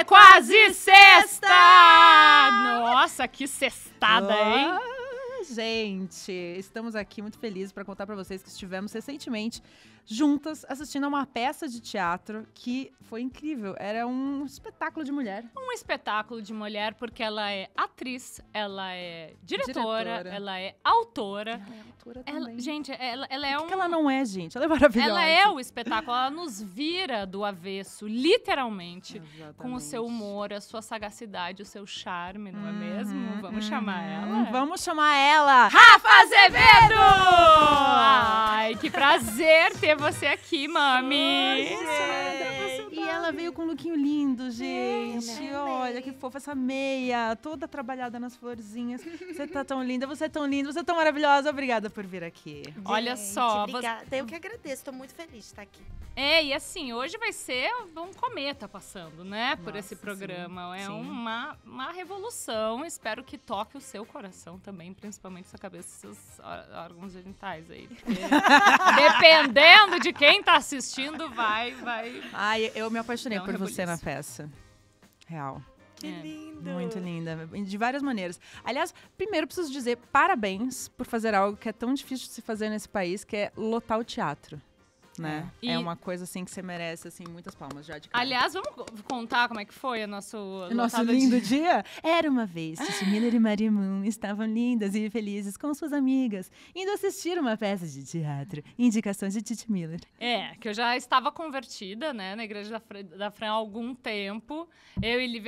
É quase sexta! Nossa, que sextada, oh. hein? Gente, estamos aqui muito felizes para contar para vocês que estivemos recentemente juntas assistindo a uma peça de teatro que foi incrível. Era um espetáculo de mulher. Um espetáculo de mulher, porque ela é atriz, ela é diretora, diretora. ela é autora. Ela é autora ela, também. Gente, ela, ela é o que um. Que ela não é, gente. Ela é maravilhosa. Ela é o espetáculo, ela nos vira do avesso, literalmente, Exatamente. com o seu humor, a sua sagacidade, o seu charme, não é uhum. mesmo? Vamos uhum. chamar ela. Vamos chamar ela! Rafa Azevedo! Ai, que prazer ter você aqui, mami. Oh, ela veio com um lookinho lindo, gente. Né? Olha que fofa essa meia, toda trabalhada nas florzinhas. Você tá tão linda, você é tão linda, você é tão maravilhosa. Obrigada por vir aqui. Gente, Olha só. Obrigada. Você... Eu que agradeço, tô muito feliz de estar aqui. É, e assim, hoje vai ser um cometa passando, né? Nossa, por esse programa. Sim, é sim. Uma, uma revolução. Espero que toque o seu coração também, principalmente sua cabeça e seus órgãos genitais aí. Dependendo de quem tá assistindo, vai, vai. Ai, eu me apaixonei não é por você na peça. Real. Que é. lindo! Muito linda, de várias maneiras. Aliás, primeiro preciso dizer parabéns por fazer algo que é tão difícil de se fazer nesse país, que é lotar o teatro né? É. é uma coisa assim que você merece assim muitas palmas já de cara. Aliás, vamos contar como é que foi o nosso nosso lindo dia. dia. Era uma vez, Titi Miller e Maria Moon estavam lindas e felizes com suas amigas, indo assistir uma peça de teatro. Indicações de Titi Miller. É, que eu já estava convertida, né, na igreja da Fran, da Fran há algum tempo. Eu e Liv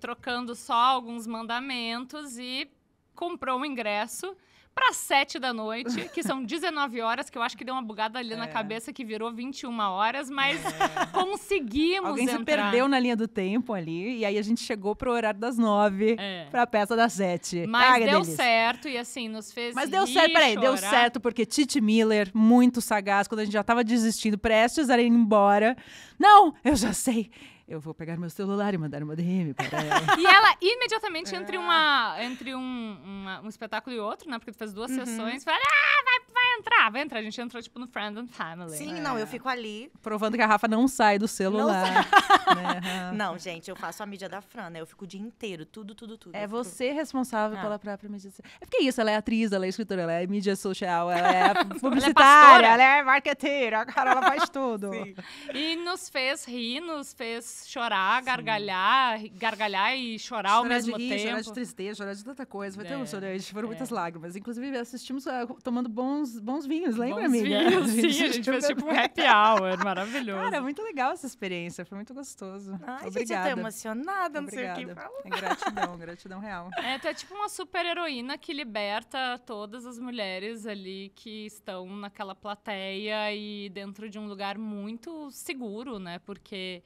trocando só alguns mandamentos e comprou um ingresso para 7 da noite, que são 19 horas, que eu acho que deu uma bugada ali é. na cabeça que virou 21 horas, mas é. conseguimos Alguém entrar. se perdeu na linha do tempo ali, e aí a gente chegou pro horário das 9, é. a peça das 7. Mas ah, deu delícia. certo, e assim, nos fez Mas deu certo, peraí, deu certo porque Titi Miller, muito sagaz, quando a gente já tava desistindo, prestes a ir embora, não, eu já sei, eu vou pegar meu celular e mandar uma DM para ela. e ela imediatamente é. entre, uma, entre um, uma, um espetáculo e outro, né? Porque tu fez duas uhum. sessões, fala, ah, vai vai entrar, vai entrar. A gente entrou, tipo, no Friend and Family. Sim, né? não, eu é. fico ali. Provando que a Rafa não sai do celular. Não, sai. Né? não gente, eu faço a mídia da Fran, né? Eu fico o dia inteiro, tudo, tudo, tudo. É você fico... responsável ah. pela própria mídia. É porque é isso, ela é atriz, ela é escritora, ela é mídia social, ela é, é publicitária, ela é, marketeira, é marqueteira, a ela faz tudo. Sim. E nos fez rir, nos fez chorar, gargalhar, Sim. gargalhar e chorar, chorar ao mesmo rir, tempo. Chorar de tristeza, chorar de tanta coisa. Foi é, tão emocionante, foram é. muitas lágrimas. Inclusive, assistimos uh, tomando bons bons, bons vinhos, lembra, bons amiga? Vinhos, sim, a gente, a gente fez tipo um happy hour, maravilhoso. Cara, muito legal essa experiência, foi muito gostoso. Ai, Obrigada. gente, eu tô emocionada, não Obrigada. sei o que falar. É gratidão, gratidão real. É, tu é tipo uma super heroína que liberta todas as mulheres ali que estão naquela plateia e dentro de um lugar muito seguro, né? Porque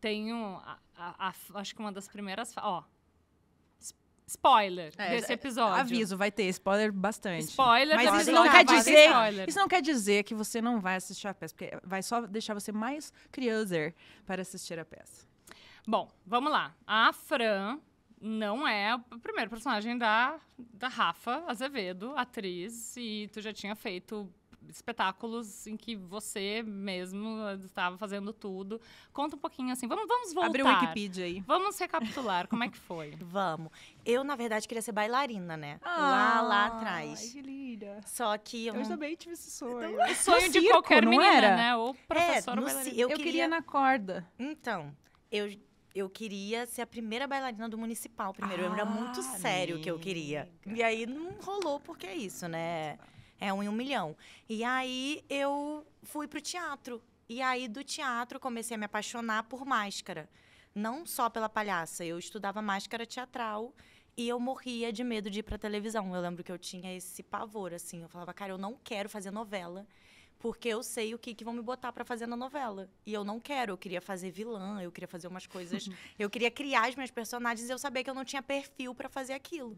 tenho, a, a, a, acho que uma das primeiras, ó, spoiler é, desse é, episódio. Aviso, vai ter spoiler bastante. Spoiler, mas isso não quer dizer, spoiler. isso não quer dizer que você não vai assistir a peça, porque vai só deixar você mais curioso para assistir a peça. Bom, vamos lá. A Fran não é o primeiro personagem da, da Rafa Azevedo, atriz, e tu já tinha feito espetáculos em que você mesmo eh, estava fazendo tudo. Conta um pouquinho assim. Vamos, vamos voltar. Abre o Wikipedia aí. Vamos recapitular. Como é que foi? vamos. Eu, na verdade, queria ser bailarina, né? Ah, lá, lá atrás. Ai, que linda. Só que. Eu, eu também tive esse sonho. Então, sonho de circo, qualquer menina, era? né? Ou é, professora é, bailarina. Eu, eu queria... na corda. Então, eu eu queria ser a primeira bailarina do municipal primeiro. Ah, eu era muito ah, sério o que eu queria. E aí não rolou porque é isso, né? É um em um milhão. E aí eu fui pro teatro. E aí do teatro comecei a me apaixonar por máscara. Não só pela palhaça, eu estudava máscara teatral e eu morria de medo de ir para televisão. Eu lembro que eu tinha esse pavor assim, eu falava, cara, eu não quero fazer novela, porque eu sei o que que vão me botar para fazer na novela. E eu não quero, eu queria fazer vilã, eu queria fazer umas coisas, eu queria criar as minhas personagens, e eu sabia que eu não tinha perfil para fazer aquilo.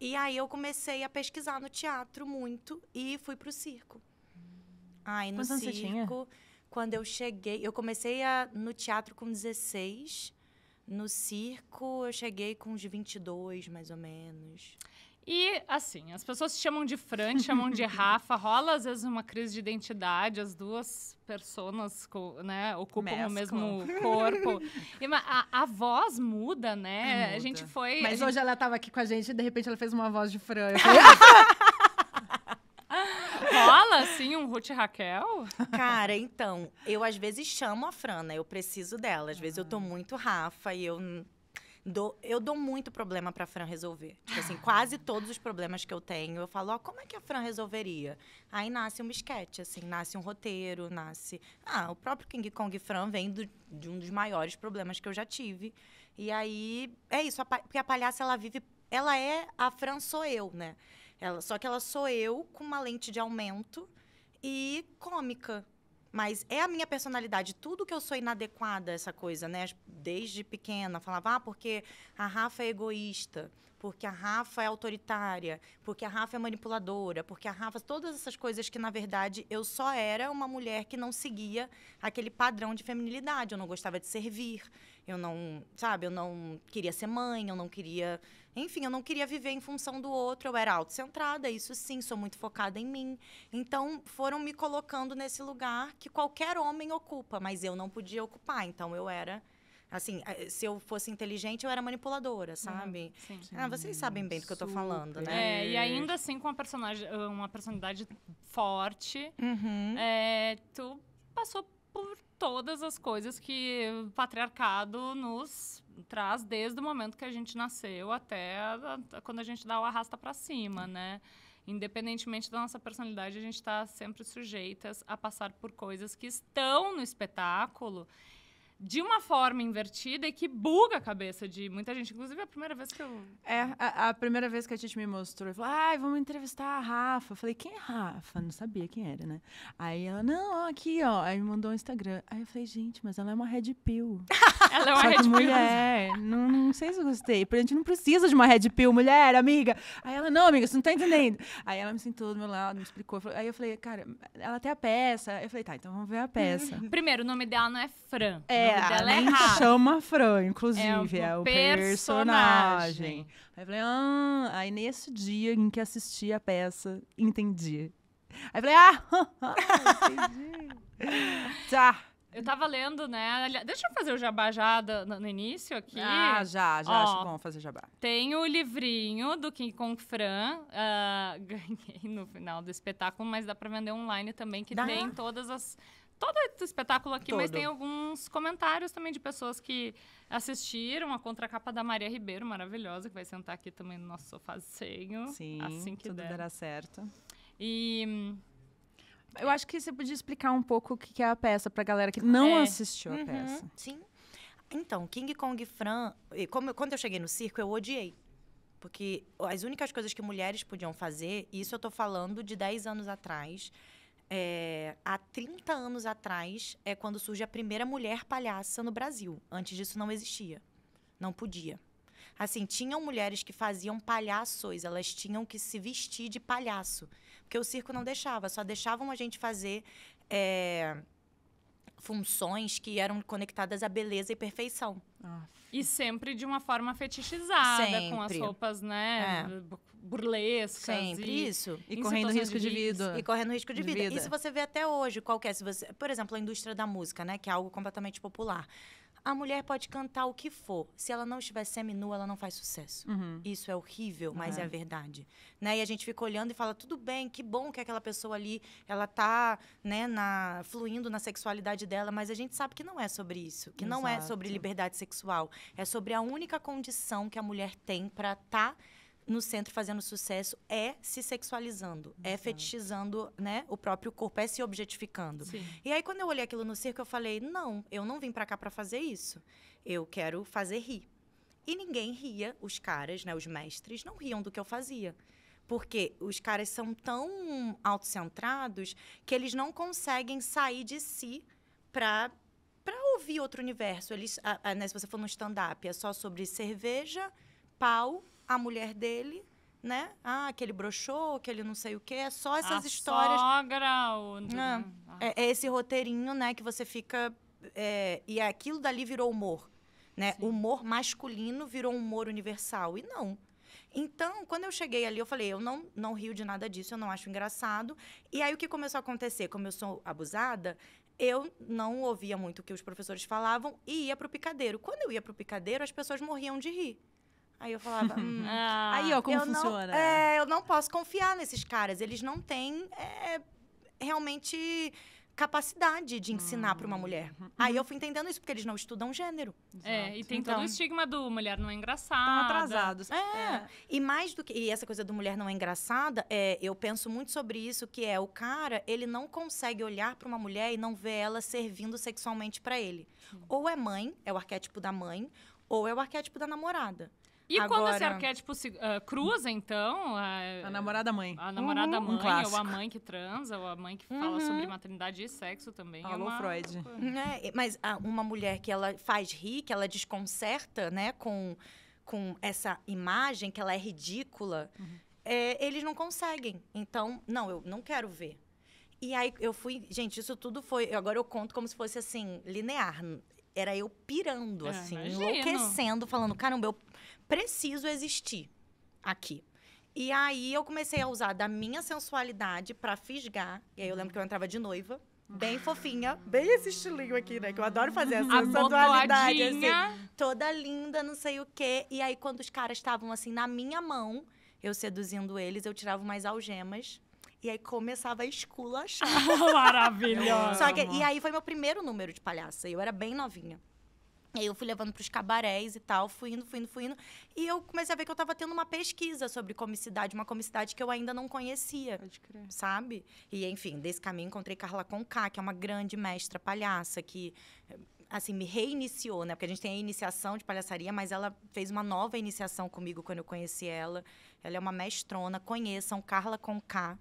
E aí eu comecei a pesquisar no teatro muito e fui pro circo. Aí no Quantos circo, quando eu cheguei, eu comecei a, no teatro com 16. No circo eu cheguei com uns 22, mais ou menos. E, assim, as pessoas se chamam de Fran, chamam de Rafa, rola às vezes uma crise de identidade, as duas pessoas né, ocupam Mesclam. o mesmo corpo. E, a, a, voz muda, né? É, muda. A gente foi. Mas hoje gente... ela estava aqui com a gente e de repente ela fez uma voz de Fran. Eu falei, rola, assim, um Ruth Raquel? Cara, então, eu às vezes chamo a Fran, né? Eu preciso dela. Às vezes eu tô ah. muito Rafa e eu dou, eu dou muito problema pra Fran resolver. Tipo assim, quase todos os problemas que eu tenho, eu falo, ó, como é que a Fran resolveria? Aí nasce um esquete, assim, nasce um roteiro, nasce. Ah, o próprio King Kong Fran vem do, de um dos maiores problemas que eu já tive. E aí, é isso, a, porque a palhaça, ela vive. Ela é a Fran, sou eu, né? Ela, só que ela sou eu com uma lente de aumento e cômica. Mas é a minha personalidade, tudo que eu sou inadequada, essa coisa, né? Desde pequena, falava, ah, porque a Rafa é egoísta, porque a Rafa é autoritária, porque a Rafa é manipuladora, porque a Rafa. Todas essas coisas que, na verdade, eu só era uma mulher que não seguia aquele padrão de feminilidade. Eu não gostava de servir, eu não. Sabe? Eu não queria ser mãe, eu não queria enfim, eu não queria viver em função do outro, eu era autocentrada, isso sim, sou muito focada em mim. Então, foram me colocando nesse lugar que qualquer homem ocupa, mas eu não podia ocupar, então eu era assim, eh, se eu fosse inteligente, eu era manipuladora, uhum, sabe? Sim, sim. Ah, vocês sabem bem do que eu tô falando, né? É, e ainda assim, com uma personagem, uma personalidade forte, uhum. é, tu passou por todas as coisas que o patriarcado nos traz desde o momento que a gente nasceu até a, a, quando a gente dá o arrasta para cima, né? Independentemente da nossa personalidade, a gente está sempre sujeitas a passar por coisas que estão no espetáculo de uma forma invertida e que buga a cabeça de muita gente. Inclusive, é a primeira vez que eu. É, a, a primeira vez que a gente me mostrou, eu falei, ai, ah, vamos entrevistar a Rafa. Eu falei, quem é Rafa? Não sabia quem era, né? Aí ela, não, ó, aqui, ó. Aí me mandou um Instagram. Aí eu falei, gente, mas ela é uma red pill. ela é uma Só red pill. mulher. Não, não sei se eu gostei. a gente não precisa de uma red pill, mulher, amiga. Aí ela, não, amiga, você não tá entendendo. Aí ela me sentou do meu lado, me explicou. Aí eu falei, cara, ela tem a peça. Eu falei, tá, então vamos ver a peça. Primeiro, o nome dela não é Fran. É, é, é, nem chama Fran, inclusive, é, é o personagem. personagem. Aí eu falei, ah, aí nesse dia em que assisti a peça, entendi. Aí eu falei, ah, ah, ah entendi. tá. Eu tava lendo, né? Deixa eu fazer o jabá já no, início aqui. Ah, já, já Ó, acho bom fazer jabá. Tem o livrinho do King Kong Fran. Uh, ganhei no final do espetáculo, mas dá pra vender online também, que dá. tem todas as todo esse espetáculo aqui, todo. mas tem alguns comentários também de pessoas que assistiram a contracapa da Maria Ribeiro, maravilhosa, que vai sentar aqui também no nosso sofazinho. Sim, assim que tudo der. dará certo. E eu acho que você podia explicar um pouco o que é a peça para a galera que não é. assistiu a uhum. peça. Sim. Então, King Kong Fran, como, quando eu cheguei no circo, eu odiei. Porque as únicas coisas que mulheres podiam fazer, e isso eu estou falando de 10 anos atrás, é, há 30 anos atrás é quando surge a primeira mulher palhaça no Brasil. Antes disso não existia. Não podia. Assim, tinham mulheres que faziam palhaços, elas tinham que se vestir de palhaço. Porque o circo não deixava, só deixavam a gente fazer é, funções que eram conectadas à beleza e perfeição e sempre de uma forma fetichizada, sempre. com as roupas, né? É. Burlescas. Sempre e, isso. E correndo risco de vida. E correndo risco de, de vida. vida. E se você vê até hoje, qualquer. É, se você, por exemplo, a indústria da música, né? Que é algo completamente popular. A mulher pode cantar o que for. Se ela não estiver seminua, ela não faz sucesso. Uhum. Isso é horrível, mas uhum. é a uhum. verdade. Né? E a gente fica olhando e fala, tudo bem, que bom que aquela pessoa ali, ela tá né, na, fluindo na sexualidade dela, mas a gente sabe que não é sobre isso. Que Exato. não é sobre liberdade sexual. É sobre a única condição que a mulher tem para estar... Tá no centro fazendo sucesso é se sexualizando, é uhum. é fetichizando né, o próprio corpo, é se objetificando. Sim. E aí, quando eu olhei aquilo no circo, eu falei: não, eu não vim para cá para fazer isso. Eu quero fazer rir. E ninguém ria, os caras, né, os mestres, não riam do que eu fazia. Porque os caras são tão autocentrados que eles não conseguem sair de si para para ouvir outro universo. Eles, a, a, né, se você for no stand-up, é só sobre cerveja, pau a mulher dele, né? Ah, aquele brochou, aquele não sei o quê. É só essas a histórias. Sogra, o... Né? É, é, esse roteirinho, né, que você fica. É, e é, aquilo dali virou humor. Né? Humor masculino virou humor universal. E não. Então, quando eu cheguei ali, eu falei, eu não, não rio de nada disso, eu não acho engraçado. E aí o que começou a acontecer? Como eu sou abusada, eu não ouvia muito o que os professores falavam e ia para o picadeiro. Quando eu ia para o picadeiro, as pessoas morriam de rir. Aí eu falava. Hum, ah, aí, ó, como funciona. Não, é, eu não posso confiar nesses caras. Eles não têm é, realmente capacidade de ensinar hum. para uma mulher. Uhum. Aí uhum. eu fui entendendo isso, porque eles não estudam gênero. Exato. É, e tem então, todo o estigma do mulher não é engraçada. Estão atrasados. É. é. E mais do que. E essa coisa do mulher não é engraçada, é, eu penso muito sobre isso, que é o cara, ele não consegue olhar para uma mulher e não ver ela servindo sexualmente para ele. Hum. Ou é mãe, é o arquétipo da mãe, ou é o arquétipo da namorada. E Agora... quando esse arquétipo se uh, cruza, então. Ah, a, a namorada-mãe. A namorada-mãe, um ou a mãe que transa, ou a mãe que uhum. fala sobre maternidade e sexo também. É Alô, é uma... Freud. É, mas ah, uma mulher que ela faz rir, que ela desconcerta, né, com, com essa imagem, que ela é ridícula, uhum. é, eles não conseguem. Então, não, eu não quero ver. E aí eu fui. Gente, isso tudo foi. Agora eu conto como se fosse assim, linear. Era eu pirando, é, assim, imagino. enlouquecendo, falando, caramba, eu preciso existir aqui. E aí eu comecei a usar da minha sensualidade para fisgar. E aí eu lembro que eu entrava de noiva, bem fofinha, bem esse estilinho aqui, né? Que eu adoro fazer essa, sensualidade, assim, toda linda, não sei o quê. E aí quando os caras estavam assim na minha mão, eu seduzindo eles, eu tirava umas algemas. E aí começava a esculachar. Maravilhosa! Só que, e aí foi meu primeiro número de palhaça. Eu era bem novinha. Aí eu fui levando para os cabarés e tal, fui indo, fui indo, fui indo. E eu comecei a ver que eu estava tendo uma pesquisa sobre comicidade, uma comicidade que eu ainda não conhecia. Pode crer. Sabe? E, enfim, desse caminho encontrei Carla Conká, que é uma grande mestra palhaça, que, assim, me reiniciou, né? Porque a gente tem a iniciação de palhaçaria, mas ela fez uma nova iniciação comigo quando eu conheci ela. Ela é uma mestrona, conheçam Carla Conká.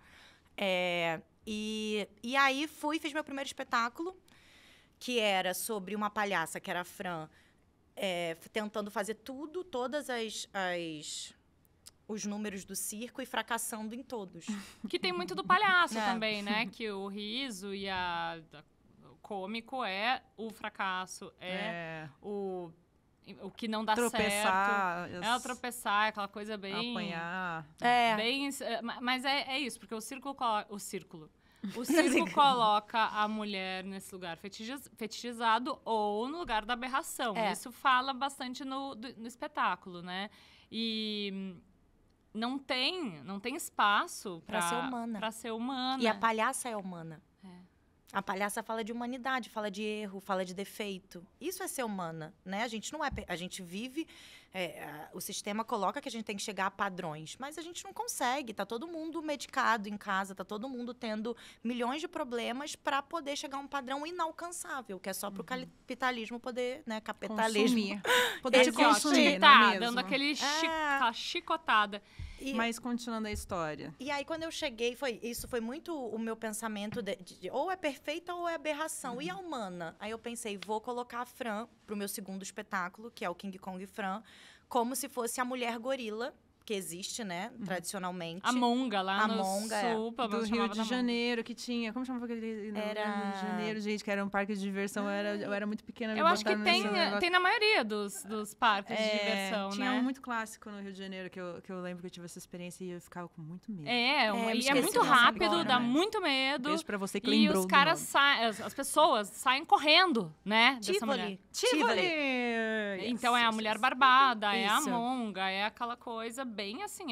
É, e, e aí fui, fiz meu primeiro espetáculo que era sobre uma palhaça, que era a Fran, é, tentando fazer tudo, todas as, as os números do circo e fracassando em todos. Que tem muito do palhaço é. também, né? Que o riso e a, o cômico é o fracasso, é, é. o o que não dá tropeçar, certo. É tropeçar, aquela coisa bem apanhar. É. Bem, mas é, é isso, porque o círculo o círculo o circo coloca a mulher nesse lugar fetichizado ou no lugar da aberração. É. Isso fala bastante no, do, no espetáculo, né? E não tem, não tem espaço para ser humana. Para ser humana. E a palhaça é humana. É. A palhaça fala de humanidade, fala de erro, fala de defeito. Isso é ser humana, né? A gente não é, a gente vive é, o sistema coloca que a gente tem que chegar a padrões, mas a gente não consegue. Tá todo mundo medicado em casa, tá todo mundo tendo milhões de problemas para poder chegar a um padrão inalcançável, que é só para o uhum. capitalismo poder, né? Capitalismo. Consumir. Poder de consumir. Tá, dando aquele é. chicotada. E, Mas continuando a história. E aí, quando eu cheguei, foi isso foi muito o meu pensamento de, de ou é perfeita ou é aberração. Uhum. E a humana? Aí eu pensei, vou colocar a Fran pro meu segundo espetáculo, que é o King Kong Fran, como se fosse a mulher gorila que existe, né? Uhum. Tradicionalmente. A monga lá a no monga, é. Sopa, do Rio de Janeiro, que tinha. Como chamava aquele era... Rio de Janeiro, gente? Que era um parque de diversão. Eu era, eu era muito pequena. Eu acho que tem, eh, tem na maioria dos, dos parques é, de diversão, tinha né? um muito clássico no Rio de Janeiro, que eu, que eu lembro que eu tive essa experiência e eu ficava com muito medo. É, é, é e é muito rápido, agora, dá né? muito medo. Beijo pra você que lembrou. E os caras saem, as pessoas saem correndo, né? Tivoli. Tivoli! Yes, então é a mulher barbada, isso. é a monga, é aquela coisa bem assim,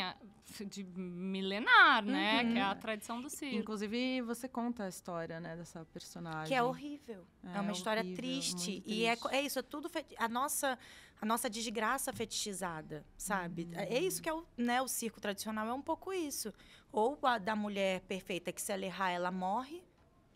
de milenar, né? Uhum. Que é a tradição do circo. Inclusive, você conta a história, né, dessa personagem. Que é horrível. É, é uma história horrível, triste. triste. E é, é isso, é tudo a nossa a nossa desgraça fetichizada, sabe? Uhum. É isso que é o, né, o circo tradicional, é um pouco isso. Ou a da mulher perfeita que se ela errar, ela morre,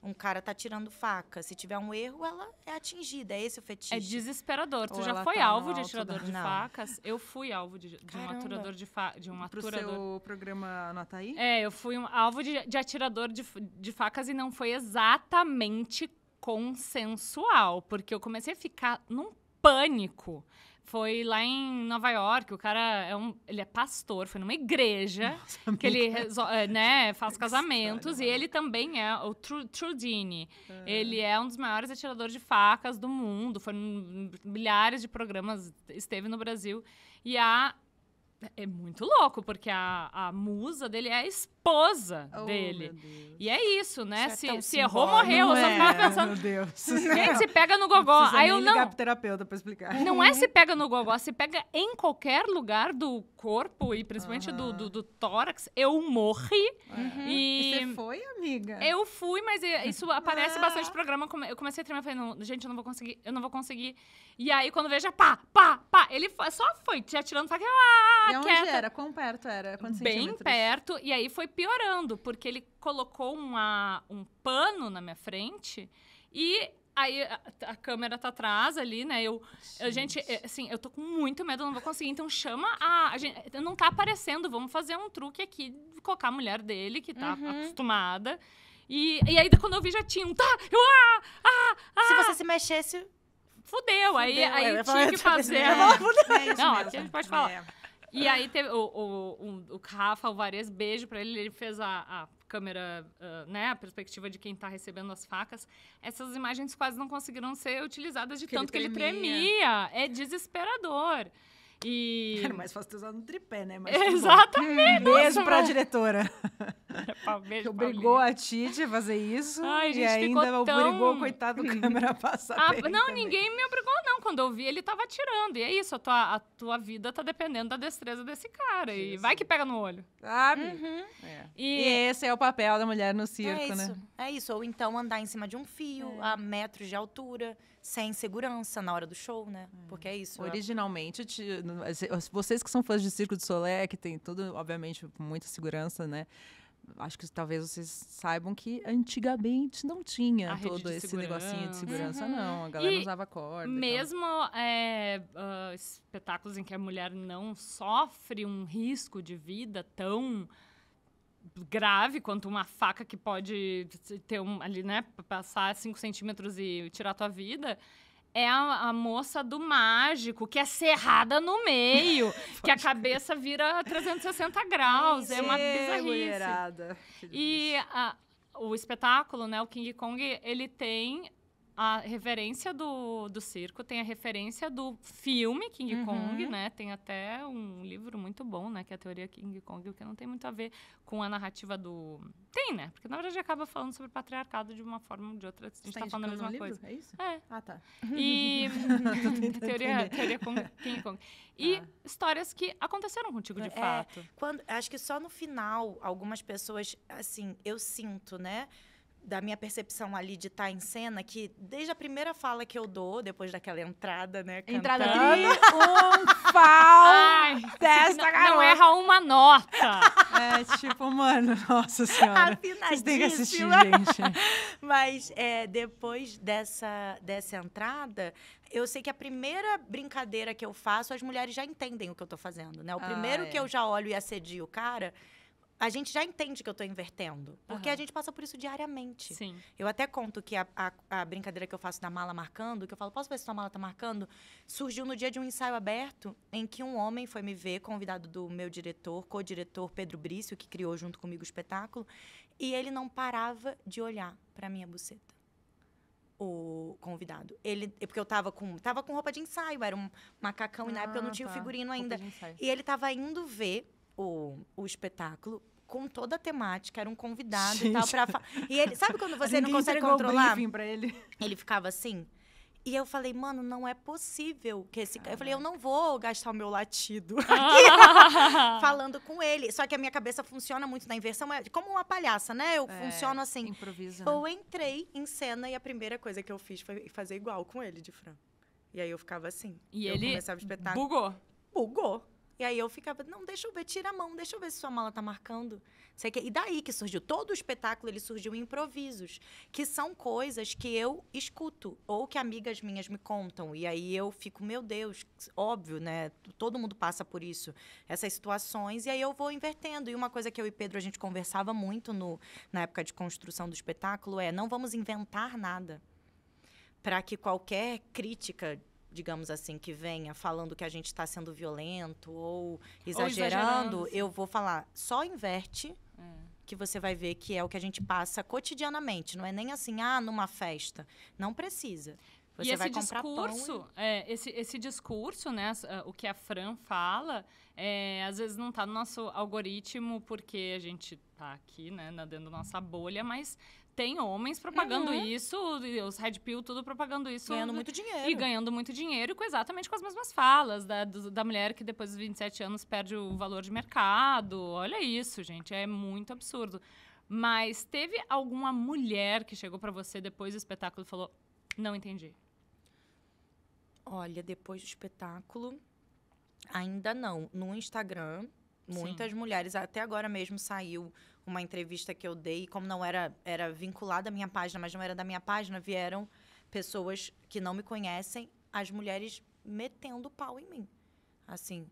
um cara tá tirando faca. Se tiver um erro, ela é atingida. É esse o fetiche. É desesperador. Tu já foi tá alvo de atirador da... de facas? Eu fui alvo de, de um atirador de facas. De um aturador. Pro seu programa Anota aí? É, eu fui um alvo de, de atirador de, de facas e não foi exatamente consensual. Porque eu comecei a ficar num pânico foi lá em Nova York, o cara é um. Ele é pastor, foi numa igreja Nossa, que ele é, né, faz casamentos. e né? ele também é o Trudini. É. Ele é um dos maiores atiradores de facas do mundo. Foi em milhares de programas, esteve no Brasil. E a. É muito louco, porque a, a musa dele é a esposa esposa oh, dele. E é isso, né? Isso se, é se errou, morreu. Não só é, pensando. Meu Deus. Gente, se pega no gogó. Não Aí eu não. Pro terapeuta pra explicar. Não é se pega no gogó, se pega em qualquer lugar do corpo e principalmente do, do, do, tórax. Eu morri. Uhum. E... Você foi, amiga? Eu fui, mas é, isso aparece ah. bastante no programa. Eu comecei a tremer, falei, não, gente, eu não vou conseguir, eu não vou conseguir. E aí, quando veja, pá, pá, pá, ele só foi te atirando, falei, ah, E onde quieta. era? Quão perto era? Bem perto. E aí foi piorando, porque ele colocou uma, um pano na minha frente e Aí a, a, câmera tá atrás ali, né? Eu, gente. gente, é, assim, eu tô com muito medo, não vou conseguir. Então chama a. a gente, não tá aparecendo, vamos fazer um truque aqui, colocar a mulher dele, que tá uhum. acostumada. E, e aí, quando eu vi, já tinha um. Tá! Eu, ah, ah, ah. Se você se mexesse. Fudeu. fudeu aí, aí tinha que fazer. não, a gente pode falar. É. E aí teve o, o, o, o Rafa Alvarez, beijo pra ele, ele fez a, a câmera, uh, né, a perspectiva de quem tá recebendo as facas. Essas imagens quase não conseguiram ser utilizadas de tanto ele que ele tremia. É desesperador. E... Era mais fácil ter usado um tripé, né? Mas Exatamente! Bom. Beijo Nossa, pra mas... diretora. Palmeiras, que obrigou a Tite a fazer isso. Ai, gente, e ainda tão... obrigou, coitado, do câmera passar. Ah, não, também. ninguém me obrigou, não. Quando eu vi, ele tava atirando. E é isso, a tua, a tua vida tá dependendo da destreza desse cara. Isso. E vai que pega no olho. Sabe? Uhum. É. E... e... esse é o papel da mulher no circo, é né? É isso. Ou então andar em cima de um fio, é. a metros de altura, sem segurança na hora do show, né? É. Porque é isso. Originalmente, vocês que são fãs de Circo de Solé, que tem tudo, obviamente, muita segurança, né? acho que talvez vocês saibam que antigamente não tinha a todo esse segurança. negocinho de segurança, uhum. não. A galera e usava corda. Mesmo é, uh, espetáculos em que a mulher não sofre um risco de vida tão grave quanto uma faca que pode ter um ali, né, passar 5 centímetros e tirar tua vida é a, a, moça do mágico, que é serrada no meio, que a cabeça vira 360 graus. Ai, é uma bizarrice. E a, o espetáculo, né, o King Kong, ele tem a referência do, do circo, tem a referência do filme King uhum. Kong, né? Tem até um livro muito bom, né? Que é a teoria King Kong, que não tem muito a ver com a narrativa do. Tem, né? Porque na verdade acaba falando sobre patriarcado de uma forma ou de outra. A gente está tá falando a mesma um coisa. Livro? É isso? É. Ah, tá. E. teoria, teoria King Kong. E ah. histórias que aconteceram contigo de é, fato. Quando, acho que só no final, algumas pessoas, assim, eu sinto, né? da minha percepção ali de estar tá em cena, que desde a primeira fala que eu dou, depois daquela entrada, né? Entrada triunfal dessa não, garota. Não erra uma nota. É tipo, mano, nossa senhora. Vocês têm que assistir, gente. Mas é, depois dessa, dessa entrada, eu sei que a primeira brincadeira que eu faço, as mulheres já entendem o que eu tô fazendo, né? O ah, primeiro é. que eu já olho e assedio o cara a gente já entende que eu estou invertendo. Porque uhum. a gente passa por isso diariamente. Sim. Eu até conto que a, a, a, brincadeira que eu faço da mala marcando, que eu falo, posso ver se sua mala está marcando? Surgiu no dia de um ensaio aberto em que um homem foi me ver, convidado do meu diretor, co-diretor Pedro Brício, que criou junto comigo o espetáculo, e ele não parava de olhar para minha buceta. O convidado. Ele, é porque eu estava com, tava com roupa de ensaio, era um macacão, ah, e na época eu não ah, tinha tá. figurino ainda. E ele estava indo ver o, o espetáculo com toda a temática, era um convidado Gente. e tal para E ele, sabe quando você não consegue controlar? ele. Ele ficava assim. E eu falei, mano, não é possível que esse. Caraca. Eu falei, eu não vou gastar o meu latido aqui falando com ele. Só que a minha cabeça funciona muito na inversão, é como uma palhaça, né? Eu é, funciono assim. Improvisa. Né? Eu entrei em cena e a primeira coisa que eu fiz foi fazer igual com ele de Fran E aí eu ficava assim. E eu ele começava o espetáculo. Bugou. Bugou. E aí eu ficava, não, deixa eu ver, tira a mão, deixa eu ver se sua mala tá marcando. Sei que... E daí que surgiu. Todo o espetáculo ele surgiu em improvisos, que são coisas que eu escuto, ou que amigas minhas me contam. E aí eu fico, meu Deus, óbvio, né? Todo mundo passa por isso, essas situações. E aí eu vou invertendo. E uma coisa que eu e Pedro a gente conversava muito no, na época de construção do espetáculo é: não vamos inventar nada. Para que qualquer crítica digamos assim, que venha falando que a gente está sendo violento ou exagerando, ou exagerando, eu vou falar, só inverte. Hum. que você vai ver que é o que a gente passa cotidianamente. Não é nem assim, ah, numa festa. Não precisa. Você e esse vai comprar discurso, e... é, esse, esse discurso, né, ah, o que a Fran fala, é, às vezes não está no nosso algoritmo porque a gente está aqui, né, dentro da nossa bolha, mas tem homens propagando uhum. isso, os Red Pill, tudo propagando isso. Ganhando muito dinheiro. E ganhando muito dinheiro, com, exatamente com as mesmas falas da, da mulher que depois dos 27 anos perde o valor de mercado. Olha isso, gente, é muito absurdo. Mas teve alguma mulher que chegou para você depois do espetáculo e falou: Não entendi? Olha, depois do espetáculo, ainda não. No Instagram, muitas Sim. mulheres, até agora mesmo saiu uma entrevista que eu dei, como não era, era vinculada à minha página, mas não era da minha página, vieram pessoas que não me conhecem, as mulheres metendo pau em mim. Assim,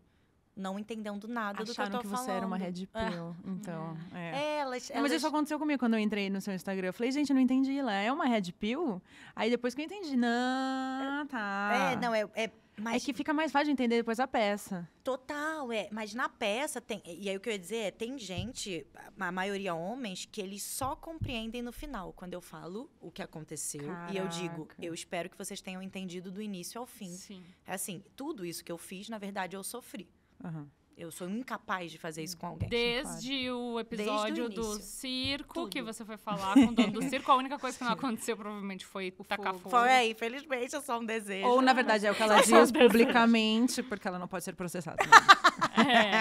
não entendendo nada Acharam do que eu tô que falando. você era uma red ah, pill, ah. então. É. elas, elas... Mas isso aconteceu comigo quando eu entrei no seu Instagram. Eu falei, gente, eu não entendi. Ela é uma red pill? Aí depois que eu entendi, não, é, tá. É, não, é, é mas, é que fica mais fácil de entender depois a peça. Total, é. Mas na peça tem. E aí o que eu ia dizer é: tem gente, a maioria homens, que eles só compreendem no final, quando eu falo o que aconteceu. Caraca. E eu digo: eu espero que vocês tenham entendido do início ao fim. Sim. É assim: tudo isso que eu fiz, na verdade, eu sofri. Uhum. Eu sou incapaz de fazer isso com alguém. Desde o episódio Desde o do circo, Tudo. que você foi falar com o dono do circo, a única coisa que não aconteceu provavelmente foi o tacar fogo. Foi, é, infelizmente, é só um desejo. Ou, na verdade, é o que ela é diz publicamente, porque ela não pode ser processada. Né?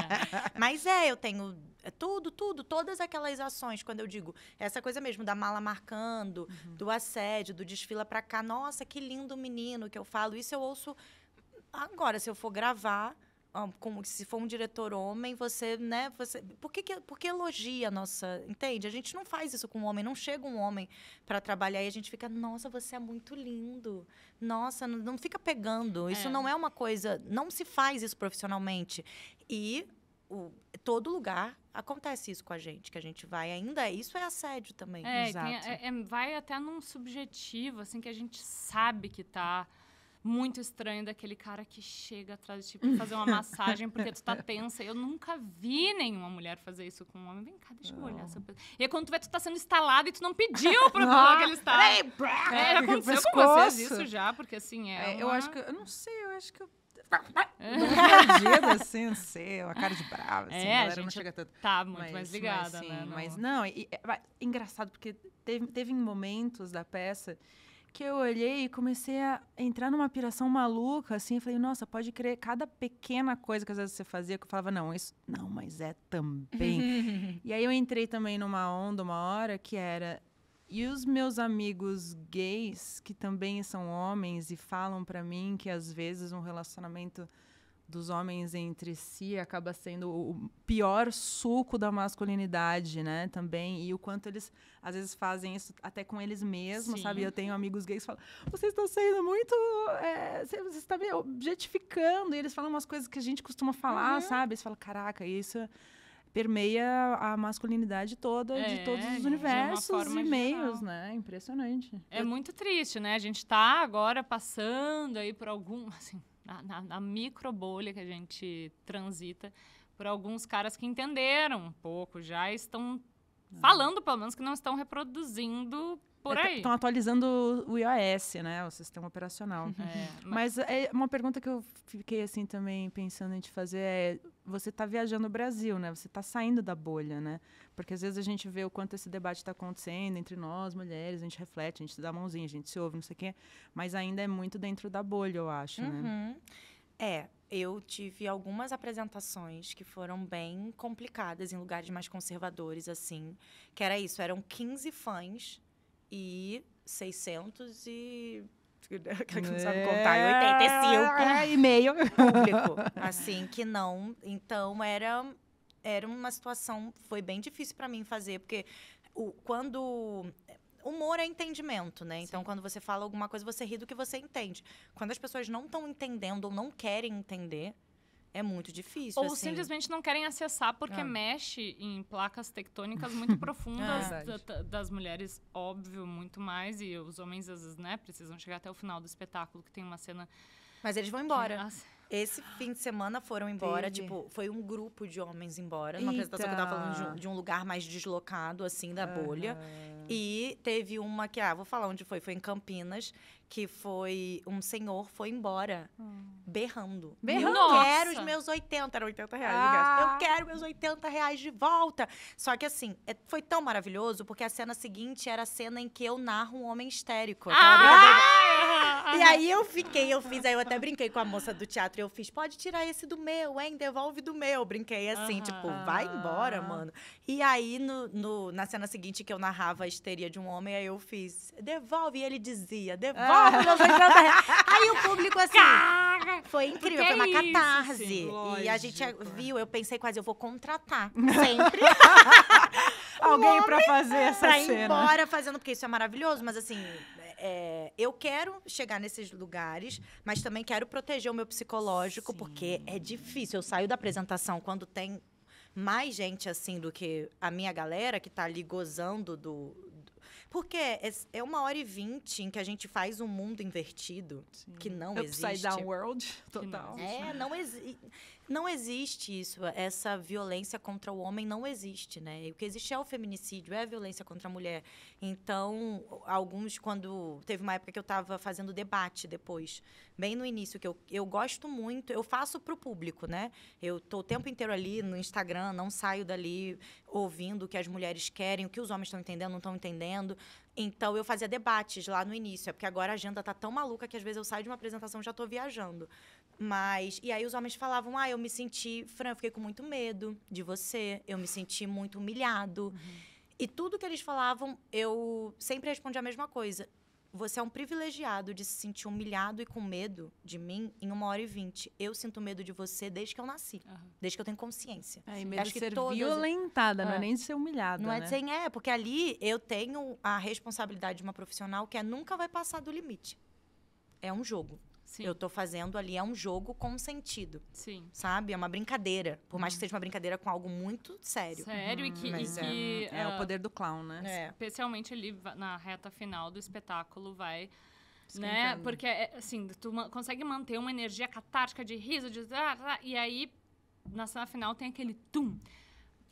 é. Mas é, eu tenho é, tudo, tudo, todas aquelas ações, quando eu digo essa coisa mesmo da mala marcando, uhum. do assédio, do desfila pra cá, nossa, que lindo menino que eu falo. Isso eu ouço agora, se eu for gravar, como se for um diretor homem, você, né, você, por que, que por que elogia a nossa, entende? A gente não faz isso com um homem, não chega um homem para trabalhar e a gente fica, nossa, você é muito lindo. Nossa, não, não fica pegando. Isso é. não é uma coisa, não se faz isso profissionalmente. E o, todo lugar acontece isso com a gente, que a gente vai ainda. Isso é assédio também. É, Exato. Tem, é, é, vai até num subjetivo, assim, que a gente sabe que tá muito estranho daquele cara que chega atrás de ti tipo, pra fazer uma massagem porque tu tá tensa. Eu nunca vi nenhuma mulher fazer isso com um homem. Vem cá, deixa não. eu olhar essa pessoa. E aí, quando tu vê, tu tá sendo instalado e tu não pediu pra ah, aquele estado. Peraí, é, já é, aconteceu com vocês isso já, porque assim, é, é uma... Eu acho que... Eu não sei, eu acho que eu... Perdido, assim, não sei, é uma cara de brava, assim, é, a galera não chega tanto. Tá muito mas, mais ligada, mas, sim, né? Não. Mas não, e, é, engraçado, porque teve, teve momentos da peça que eu olhei e comecei a entrar numa piração maluca, assim, falei, nossa, pode crer, cada pequena coisa que às vezes você fazia, que eu falava, não, isso não, mas é também. e aí eu entrei também numa onda, uma hora, que era, e os meus amigos gays, que também são homens e falam para mim que às vezes um relacionamento dos homens entre si acaba sendo o pior suco da masculinidade, né? Também e o quanto eles às vezes fazem isso até com eles mesmos, Sim. sabe? Eu tenho amigos gays que falam: vocês estão sendo muito, é, você está me objetificando. E eles falam umas coisas que a gente costuma falar, uhum. sabe? Eles falam: caraca, isso permeia a masculinidade toda é, de todos os universos e meios, né? Impressionante. É muito triste, né? A gente está agora passando aí por algum, assim, na, na, na micro bolha que a gente transita, por alguns caras que entenderam um pouco já estão uhum. falando, pelo menos, que não estão reproduzindo por é aí. Estão atualizando o iOS, né? O sistema operacional. É, mas... mas é, uma pergunta que eu fiquei assim também pensando em te fazer é você está viajando o Brasil, né? Você está saindo da bolha, né? Porque às vezes a gente vê o quanto esse debate está acontecendo entre nós, mulheres, a gente reflete, a gente dá a mãozinha, a gente se ouve, não sei o quê, mas ainda é muito dentro da bolha, eu acho, né? uhum. né? É, eu tive algumas apresentações que foram bem complicadas em lugares mais conservadores, assim, que era isso, eram 15 fãs e 600 e que não sabe contar, é 85 é. é, e meio público, assim que não. Então era era uma situação foi bem difícil para mim fazer porque o, quando humor é entendimento, né? Então, Sim. quando você fala alguma coisa, você ri do que você entende. Quando as pessoas não estão entendendo ou não querem entender, é muito difícil. Ou assim. simplesmente não querem acessar porque ah. mexe em placas tectônicas muito profundas é, da, das mulheres, óbvio, muito mais. E os homens, às vezes, né, precisam chegar até o final do espetáculo, que tem uma cena. Mas eles vão embora. Que, Esse fim de semana foram embora, tipo, foi um grupo de homens embora, uma apresentação que eu tava falando de um, de um lugar mais deslocado, assim, da uhum. bolha. E teve uma que, ah, vou falar onde foi, foi em Campinas, que foi um senhor foi embora hum. berrando. Berrando? Eu quero os meus 80, era 80 reais. Ah. Eu quero meus 80 reais de volta. Só que assim, é, foi tão maravilhoso, porque a cena seguinte era a cena em que eu narro um homem histérico. Ah. Ah. E aí eu fiquei, eu fiz, aí eu até brinquei com a moça do teatro, eu fiz, pode tirar esse do meu, hein? Devolve do meu. Brinquei assim, tipo, vai embora, mano. E aí, no, no, na cena seguinte que eu narrava a histeria de um homem, aí eu fiz, devolve. E ele dizia, devolve novo, Aí o público assim. Foi incrível, é foi uma isso, catarse. Sim, e a gente é, viu, eu pensei quase, eu vou contratar sempre. Alguém para fazer essa pra cena. ir embora fazendo, porque isso é maravilhoso, mas assim, é, eu quero chegar nesses lugares, mas também quero proteger o meu psicológico, Sim. porque é difícil. Eu saio da apresentação quando tem mais gente assim do que a minha galera que tá ali gozando do, porque é, é uma hora e vinte em que a gente faz um mundo invertido, Sim. que não Upside existe. Upside down world, total. Não é, não existe. Não existe isso, essa violência contra o homem não existe, né? O que existe é o feminicídio, é a violência contra a mulher. Então, alguns, quando. Teve uma época que eu estava fazendo debate depois, bem no início, que eu, eu gosto muito, eu faço para o público, né? Eu tô o tempo inteiro ali no Instagram, não saio dali ouvindo o que as mulheres querem, o que os homens estão entendendo, não estão entendendo. Então, eu fazia debates lá no início, é porque agora a agenda tá tão maluca que às vezes eu saio de uma apresentação e já estou viajando. Mas. E aí os homens falavam: ah, eu me senti. Fran, eu fiquei com muito medo de você, eu me senti muito humilhado. Uhum. E tudo que eles falavam, eu sempre respondia a mesma coisa. Você é um privilegiado de se sentir humilhado e com medo de mim em uma hora e vinte. Eu sinto medo de você desde que eu nasci, uhum. desde que eu tenho consciência. É, e medo Acho de que ser violentada, é. não é nem de ser humilhada. Não é né? é dizer, é, porque ali eu tenho a responsabilidade de uma profissional que é nunca vai passar do limite. É um jogo. Sim. Eu tô fazendo ali, é um jogo com sentido. Sim. Sabe? É uma brincadeira. Por mais uhum. que seja uma brincadeira com algo muito sério. Sério, e que. Uhum. Mas e é, que, é, é o ah, poder do clown, né? É. Especialmente ali na reta final do espetáculo vai. Né? Porque, é, assim, tu consegue manter uma energia catártica de riso, de. E aí, na cena final, tem aquele tum.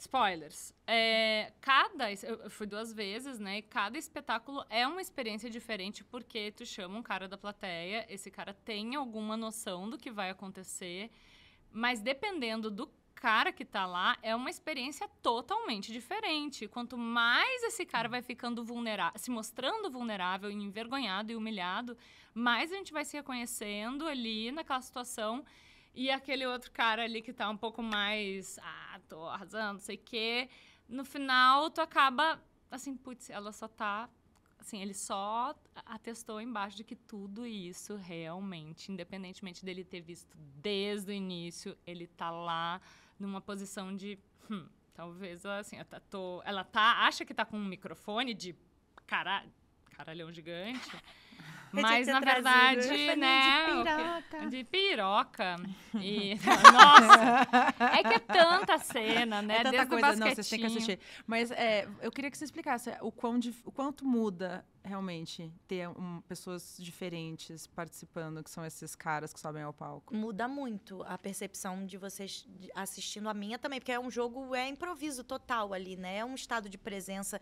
Spoilers. É, cada. Eu fui duas vezes, né? cada espetáculo é uma experiência diferente porque tu chama um cara da plateia, esse cara tem alguma noção do que vai acontecer, mas dependendo do cara que tá lá, é uma experiência totalmente diferente. Quanto mais esse cara vai ficando vulnerável, se mostrando vulnerável, envergonhado e humilhado, mais a gente vai se reconhecendo ali naquela situação. E aquele outro cara ali que tá um pouco mais. Ah, tô arrasando, não sei o quê. No final, tu acaba assim, putz, ela só tá. Assim, ele só atestou embaixo de que tudo isso realmente, independentemente dele ter visto desde o início, ele tá lá numa posição de. Hum, talvez assim, eu tô, ela tá. Acha que tá com um microfone de cara, caralhão gigante. Mas, na verdade, né? De piroca. De piroca. E, nossa, é, é que é tanta cena, né? É tanta Desde coisa, não, vocês têm que assistir. Mas é, eu queria que você explicasse é, o, quão, o quanto muda realmente ter um, pessoas diferentes participando, que são esses caras que sobem ao palco? Muda muito a percepção de vocês assistindo a minha também, porque é um jogo, é improviso total ali, né? É um estado de presença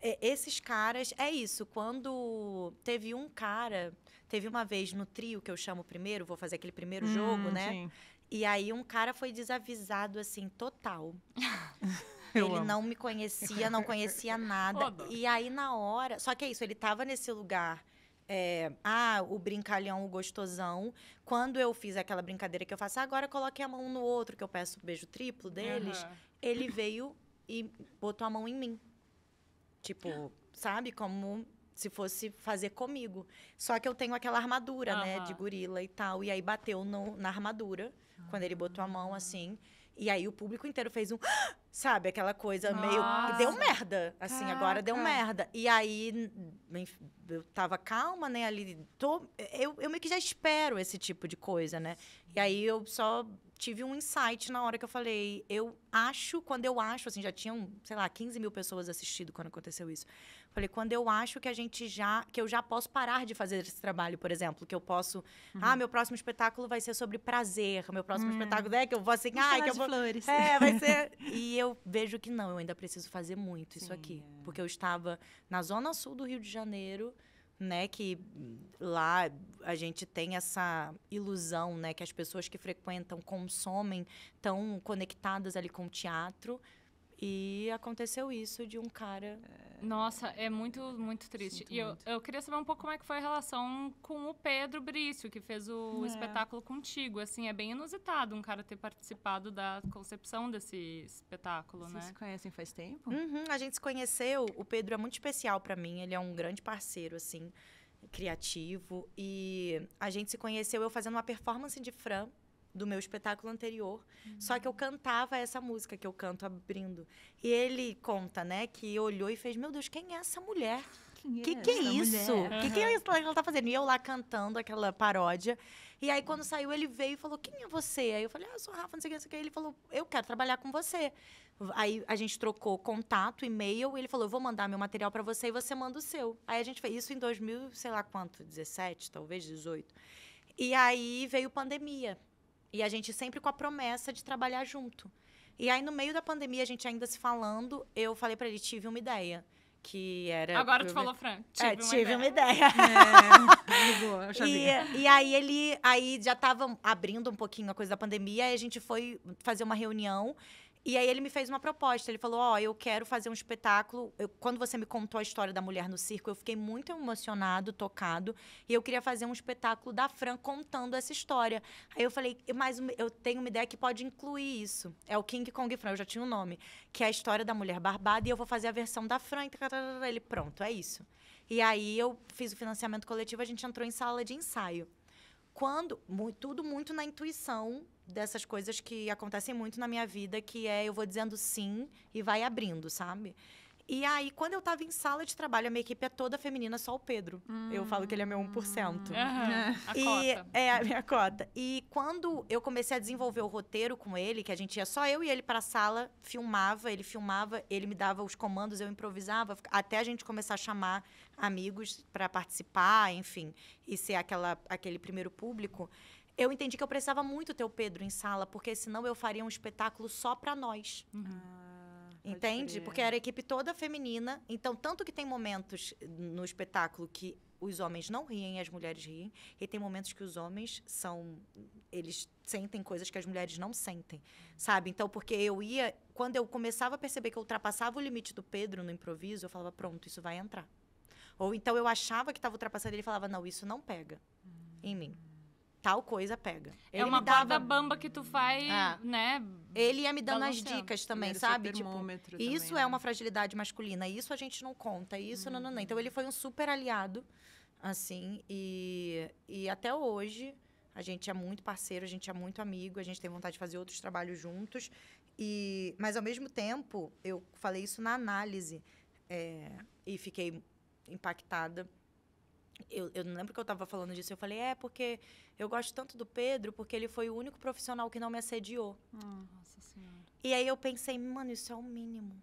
é, esses caras, é isso. Quando teve um cara, teve uma vez no trio que eu chamo primeiro, vou fazer aquele primeiro hum, jogo, né? Sim. E aí um cara foi desavisado assim, total. ele não me conhecia, não conhecia nada. Foda. E aí na hora, só que é isso, ele tava nesse lugar é, ah, o brincalhão, o gostosão. Quando eu fiz aquela brincadeira que eu faço, agora coloquei a mão no outro, que eu peço o beijo triplo deles, uhum. ele veio e botou a mão em mim. Tipo, sabe? Como se fosse fazer comigo. Só que eu tenho aquela armadura, né? De gorila e tal. E aí bateu no, na armadura, quando ele botou a mão ah. assim. E aí o público inteiro fez um. Sabe, aquela coisa Nossa. meio. Deu merda. Assim, Caraca. agora deu merda. E aí hum, eu tava calma, né? Ali. Tô, eu, eu meio que já espero esse tipo de coisa, né? E aí eu só tive um insight na hora que eu falei. Eu acho, quando eu acho, assim, já tinham, sei lá, 15 mil pessoas assistindo quando aconteceu isso. Falei, quando eu acho que a gente já, que eu já posso parar de fazer esse trabalho, por exemplo, que eu posso, uhum. ah, meu próximo espetáculo vai ser sobre prazer, meu próximo é. espetáculo é que eu vou assim, ah, que eu vou flores. É, vai ser. e eu vejo que não, eu ainda preciso fazer muito Sim, isso aqui, é. porque eu estava na zona sul do Rio de Janeiro, né, que lá a gente tem essa ilusão, né, que as pessoas que frequentam, consomem, estão conectadas ali com o teatro, e aconteceu isso de um cara. É. Nossa, é muito, muito triste. Sinto e eu, eu queria saber um pouco como é que foi a relação com o Pedro Brício, que fez o é. espetáculo contigo. Assim, é bem inusitado um cara ter participado da concepção desse espetáculo, Vocês né? Vocês se conhecem faz tempo? Uhum, a gente se conheceu. O Pedro é muito especial para mim. Ele é um grande parceiro, assim, criativo. E a gente se conheceu eu fazendo uma performance de Fran do meu espetáculo anterior. Uhum. Só que eu cantava essa música que eu canto abrindo. E ele conta, né, que olhou e fez: Meu Deus, quem é essa mulher? Quem é que, que é isso? O Que que é isso que ela tá fazendo? E eu lá cantando aquela paródia. E aí, quando uhum. saiu, ele veio e falou: Quem é você? Aí eu falei: Ah, eu sou Rafa, não sei o que, não sei o que. Ele falou: Eu quero trabalhar com você. Aí a gente trocou contato, e-mail. Ele falou: Eu vou mandar meu material para você e você manda o seu. Aí a gente fez isso em 2000, sei lá quanto, 17, talvez 18. E aí veio pandemia. E a gente sempre com a promessa de trabalhar junto. E aí, no meio da pandemia, a gente ainda se falando, eu falei para ele: tive uma ideia. Que era. Agora tu falou, Fran. É, tive, é, uma, tive ideia. uma ideia. É, ligou, eu E, e aí ele aí já tava abrindo um pouquinho a coisa da pandemia, e a gente foi fazer uma reunião. E aí ele me fez uma proposta. Ele falou: Ó, oh, eu quero fazer um espetáculo. Eu, quando você me contou a história da mulher no circo, eu fiquei muito emocionado, tocado. E eu queria fazer um espetáculo da Fran contando essa história. Aí eu falei: Mas eu tenho uma ideia que pode incluir isso. É o King Kong Fran, eu já tinha o um nome. Que é a história da mulher barbada. E eu vou fazer a versão da Fran. E ele: Pronto, é isso. E aí eu fiz o financiamento coletivo, a gente entrou em sala de ensaio. Quando. Tudo muito na intuição dessas coisas que acontecem muito na minha vida, que é eu vou dizendo sim e vai abrindo, sabe? E aí, quando eu tava em sala de trabalho, a minha equipe é toda feminina, só o Pedro. Hum. Eu falo que ele é meu 1%. Uhum. a e, cota. É, a minha cota. E quando eu comecei a desenvolver o roteiro com ele, que a gente ia só eu e ele pra sala, filmava, ele filmava, ele me dava os comandos, eu improvisava, até a gente começar a chamar amigos para participar, enfim, e ser aquela, aquele primeiro público eu entendi que eu precisava muito ter o Pedro em sala, porque senão eu faria um espetáculo só para nós. Uhum. Ah, Entende? Porque era a equipe toda feminina. Então, tanto que tem momentos no espetáculo que os homens não riem, as mulheres riem. E tem momentos que os homens são. Eles sentem coisas que as mulheres não sentem, sabe? Então, porque eu ia. Quando eu começava a perceber que eu ultrapassava o limite do Pedro no improviso, eu falava: pronto, isso vai entrar. Ou então eu achava que estava ultrapassando ele e falava: não, isso não pega hum. em mim tal coisa pega. É ele é uma dava... bamba que tu faz, ah. né? Ele ia me dando Balanceando. as dicas também, sabe? Tipo, também, isso né? é uma fragilidade masculina, isso a gente não conta, isso não, não, não. Então ele foi um super aliado, assim, e, e até hoje a gente é muito parceiro, a gente é muito amigo, a gente tem vontade de fazer outros trabalhos juntos. E, mas ao mesmo tempo, eu falei isso na análise é, e fiquei impactada eu, eu não lembro que eu estava falando disso. Eu falei, é, porque eu gosto tanto do Pedro, porque ele foi o único profissional que não me assediou. Ah, nossa Senhora. E aí eu pensei, mano, isso é o mínimo.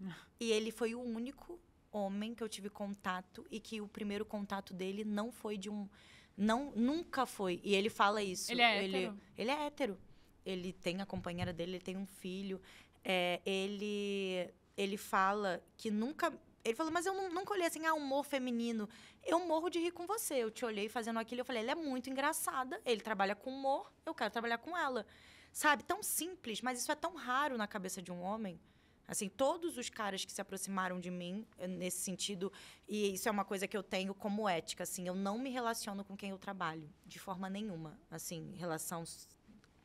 e ele foi o único homem que eu tive contato e que o primeiro contato dele não foi de um. Não, nunca foi. E ele fala isso. Ele é ele, hétero. Ele é hétero. Ele tem a companheira dele, ele tem um filho. É, ele, ele fala que nunca ele falou, mas eu não, nunca olhei assim, ah, humor feminino. Eu morro de rir com você. Eu te olhei fazendo aquilo eu falei, ela é muito engraçada, ele trabalha com humor, eu quero trabalhar com ela. Sabe? Tão simples, mas isso é tão raro na cabeça de um homem. Assim, todos os caras que se aproximaram de mim eh, nesse sentido, e isso é uma coisa que eu tenho como ética, assim, eu não me relaciono com quem eu trabalho, de forma nenhuma, assim, relação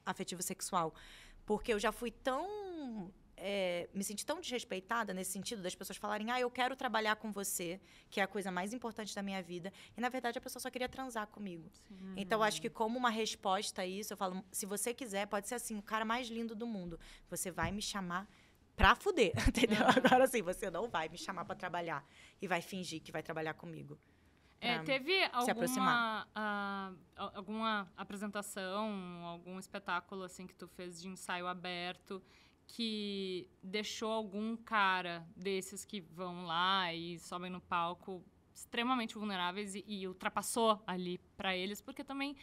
afetivo sexual. Porque eu já fui tão é, me senti tão desrespeitada nesse sentido das pessoas falarem, ah, eu quero trabalhar com você, que é a coisa mais importante da minha vida. E na verdade a pessoa só queria transar comigo. Sim. Então acho que como uma resposta a isso, eu falo, se você quiser, pode ser assim, o cara mais lindo do mundo. Você vai me chamar pra fuder, entendeu? Uhum. Agora sim, você não vai me chamar para trabalhar e vai fingir que vai trabalhar comigo. É, teve alguma, uh, alguma apresentação, algum espetáculo assim que tu fez de ensaio aberto que deixou algum cara desses que vão lá e sobem no palco extremamente vulneráveis e, e ultrapassou ali para eles, porque também,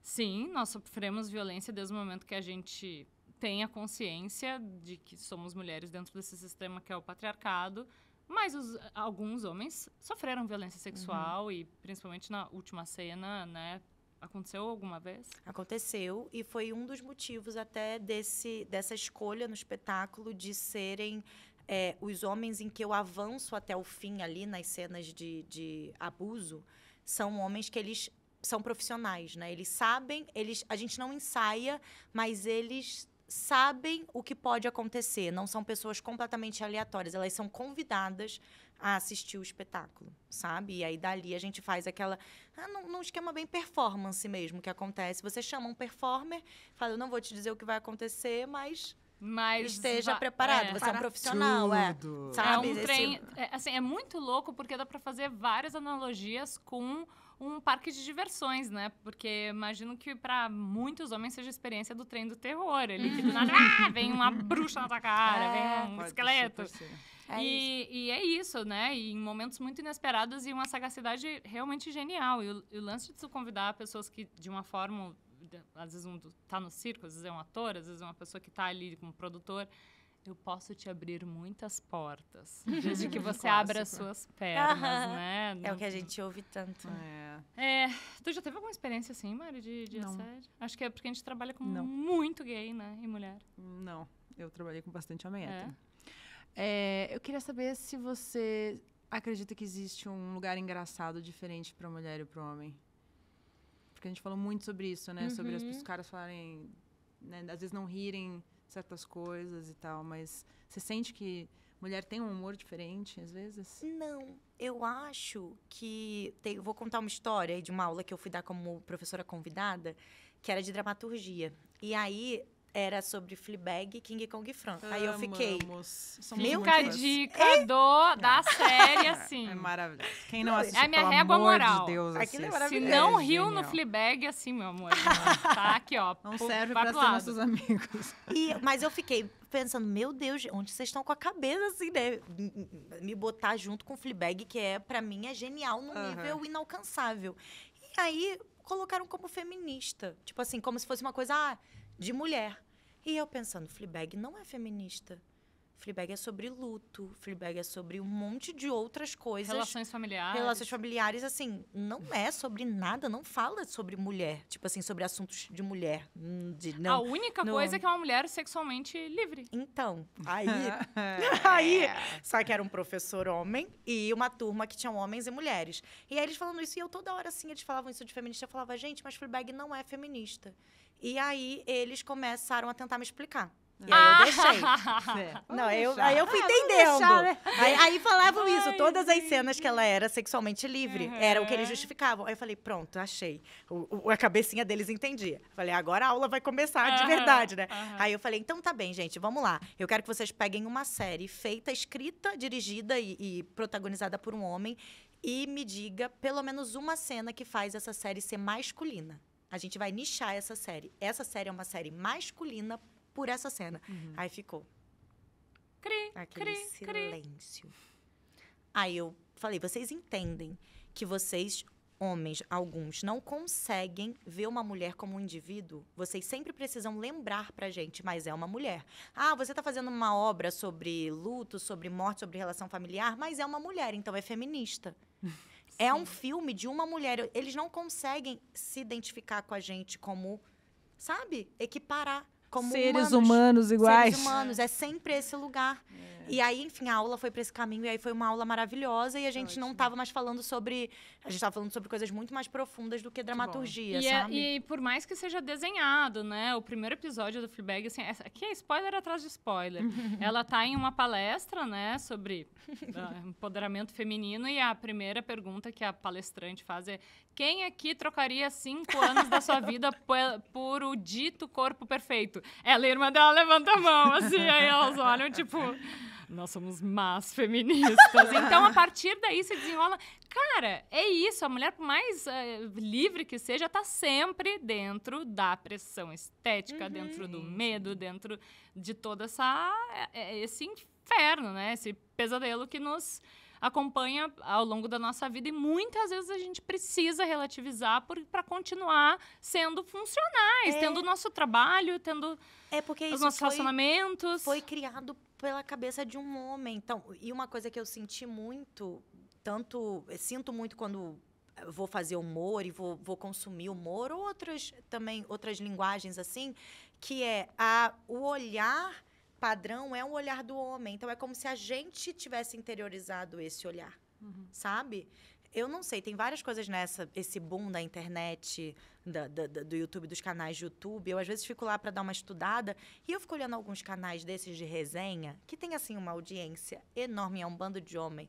sim, nós sofremos violência desde o momento que a gente tem a consciência de que somos mulheres dentro desse sistema que é o patriarcado, mas os, alguns homens sofreram violência sexual uhum. e principalmente na última cena, né, Aconteceu alguma vez? Aconteceu e foi um dos motivos até desse, dessa escolha no espetáculo de serem é, os homens em que eu avanço até o fim ali nas cenas de, de abuso são homens que eles são profissionais, né? Eles sabem, eles a gente não ensaia, mas eles sabem o que pode acontecer. Não são pessoas completamente aleatórias, elas são convidadas a assistir o espetáculo, sabe? E aí dali a gente faz aquela. Ah, num, num esquema bem performance mesmo que acontece. Você chama um performer, fala, eu não vou te dizer o que vai acontecer, mas mas esteja preparado. É, você é um profissional, é, tudo. é. Sabe? É um trem, é, assim, é muito louco porque dá para fazer várias analogias com um parque de diversões, né? Porque imagino que para muitos homens seja a experiência do trem do terror, ali que do nada uhum. ah, vem uma bruxa na tua cara, é, vem um esqueleto. Ser. É e, e é isso, né? E em momentos muito inesperados e uma sagacidade realmente genial. E o, e o lance de tu convidar pessoas que, de uma forma, às vezes um tá no circo, às vezes é um ator, às vezes é uma pessoa que tá ali como produtor. Eu posso te abrir muitas portas, desde que você abra as suas pernas, né? É o que a gente ouve tanto. É. é. Tu já teve alguma experiência assim, Mari, de, de assédio? Acho que é porque a gente trabalha com Não. muito gay, né? E mulher. Não. Eu trabalhei com bastante homem é. É, eu queria saber se você acredita que existe um lugar engraçado diferente para a mulher e para o homem. Porque a gente falou muito sobre isso, né? Uhum. Sobre as, uhum. os caras falarem, né? às vezes não rirem certas coisas e tal, mas você sente que mulher tem um humor diferente às vezes? Não, eu acho que tem, eu vou contar uma história de uma aula que eu fui dar como professora convidada, que era de dramaturgia. E aí era sobre Fleabag e King Kong Fran. Aí eu fiquei. Meu fica a dica é? da série, assim. É maravilhoso. Quem não é assistiu, é a minha pelo régua moral. De Deus, assim. é Se não é riu no Fleabag, assim, meu amor. tá aqui, ó. Não pô, serve pra ser nossos amigos. E, mas eu fiquei pensando, meu Deus, onde vocês estão com a cabeça, assim, né? Me botar junto com o Fleabag, que é, pra mim, é genial num uhum. nível inalcançável. E aí, colocaram como feminista. Tipo assim, como se fosse uma coisa... Ah, de mulher. E eu pensando, Fleabag não é feminista. Fleabag é sobre luto, Fleabag é sobre um monte de outras coisas. Relações familiares. Relações familiares, assim, não é sobre nada, não fala sobre mulher, tipo assim, sobre assuntos de mulher. Hum, de, não, a única não... coisa é que é uma mulher sexualmente livre. Então, aí, aí, é. só que era um professor homem e uma turma que tinha homens e mulheres. E aí eles falando isso, e eu toda hora, assim, eles falavam isso de feminista, eu falava, gente, mas Fleabag não é feminista. E aí eles começaram a tentar me explicar. E aí eu deixei. Ah, Não, eu, aí eu fui ah, entendendo. Deixar, né? aí, aí, falavam Ai, isso, todas as cenas que ela era sexualmente livre, uhum. era o que eles justificavam. Aí eu falei, pronto, achei. O, o a cabecinha deles entendia. Falei, agora a aula vai começar de verdade, né? Uhum. Aí eu falei, então tá bem, gente, vamos lá. Eu quero que vocês peguem uma série feita, escrita, dirigida e, e protagonizada por um homem e me diga pelo menos uma cena que faz essa série ser masculina. A gente vai nichar essa série. Essa série é uma série masculina por essa cena. Uhum. Aí ficou. Cri, Aquele cri, silêncio. Cri. Aí eu falei, vocês entendem que vocês, homens, alguns, não conseguem ver uma mulher como um indivíduo? Vocês sempre precisam lembrar pra gente, mas é uma mulher. Ah, você tá fazendo uma obra sobre luto, sobre morte, sobre relação familiar, mas é uma mulher, então é feminista. É um filme de uma mulher. Eles não conseguem se identificar com a gente como, sabe, equiparar como seres humanos, iguais. Seres humanos, é sempre esse lugar. É. E aí, enfim, a aula foi para esse caminho e aí foi uma aula maravilhosa e a gente Ótimo. não estava mais falando sobre, a gente estava falando sobre coisas muito mais profundas do que dramaturgia, e é, sabe? e por mais que seja desenhado, né? O primeiro episódio do Fleabag, assim, essa, aqui é spoiler atrás de spoiler. Ela tá em uma palestra, né, sobre ah, empoderamento feminino e a primeira pergunta que a palestrante faz é: quem aqui trocaria cinco anos da sua vida por, por o dito corpo perfeito? Ela e a irmã dela levanta a mão, assim, aí elas olham, tipo. Nós somos más feministas. então, a partir daí se desenrola. Cara, é isso. A mulher, por mais uh, livre que seja, tá sempre dentro da pressão estética, uhum. dentro do medo, dentro de toda essa eh, eh, esse inferno, né? Esse pesadelo que nos acompanha ao longo da nossa vida e muitas vezes a gente precisa relativizar para continuar sendo funcionais, é. tendo o nosso trabalho, tendo é porque os nossos foi, relacionamentos. Foi criado pela cabeça de um homem. Então, e uma coisa que eu senti muito, tanto sinto muito quando vou fazer humor e vou, vou consumir humor, ou outras também outras linguagens assim, que é a, o olhar padrão é um olhar do homem. Então é como se a gente tivesse interiorizado esse olhar, uhum. sabe? Eu não sei, tem várias coisas nessa, esse boom da internet, da, da, do YouTube, dos canais de YouTube. Eu às vezes fico lá para dar uma estudada e eu fico olhando alguns canais desses de resenha, que tem assim uma audiência enorme, é um bando de homem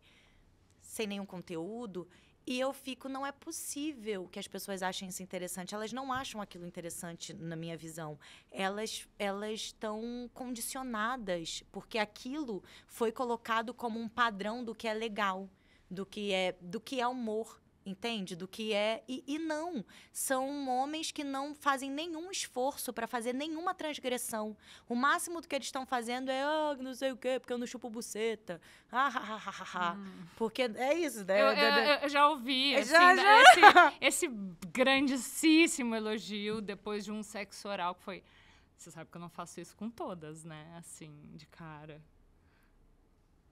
sem nenhum conteúdo. E eu fico, não é possível que as pessoas achem isso interessante. Elas não acham aquilo interessante, na minha visão. Elas elas estão condicionadas, porque aquilo foi colocado como um padrão do que é legal, do que é do que é humor, entende? Do que é. E, e, não. São homens que não fazem nenhum esforço para fazer nenhuma transgressão. O máximo do que eles estão fazendo é, ah, oh, não sei o quê, porque eu não chupo buceta. Ah, Hum. Porque é isso, né? Eu, eu, eu já ouvi assim, já, já... Esse, esse grandíssimo elogio depois de um sexo oral que foi. Você sabe que eu não faço isso com todas, né? Assim, de cara.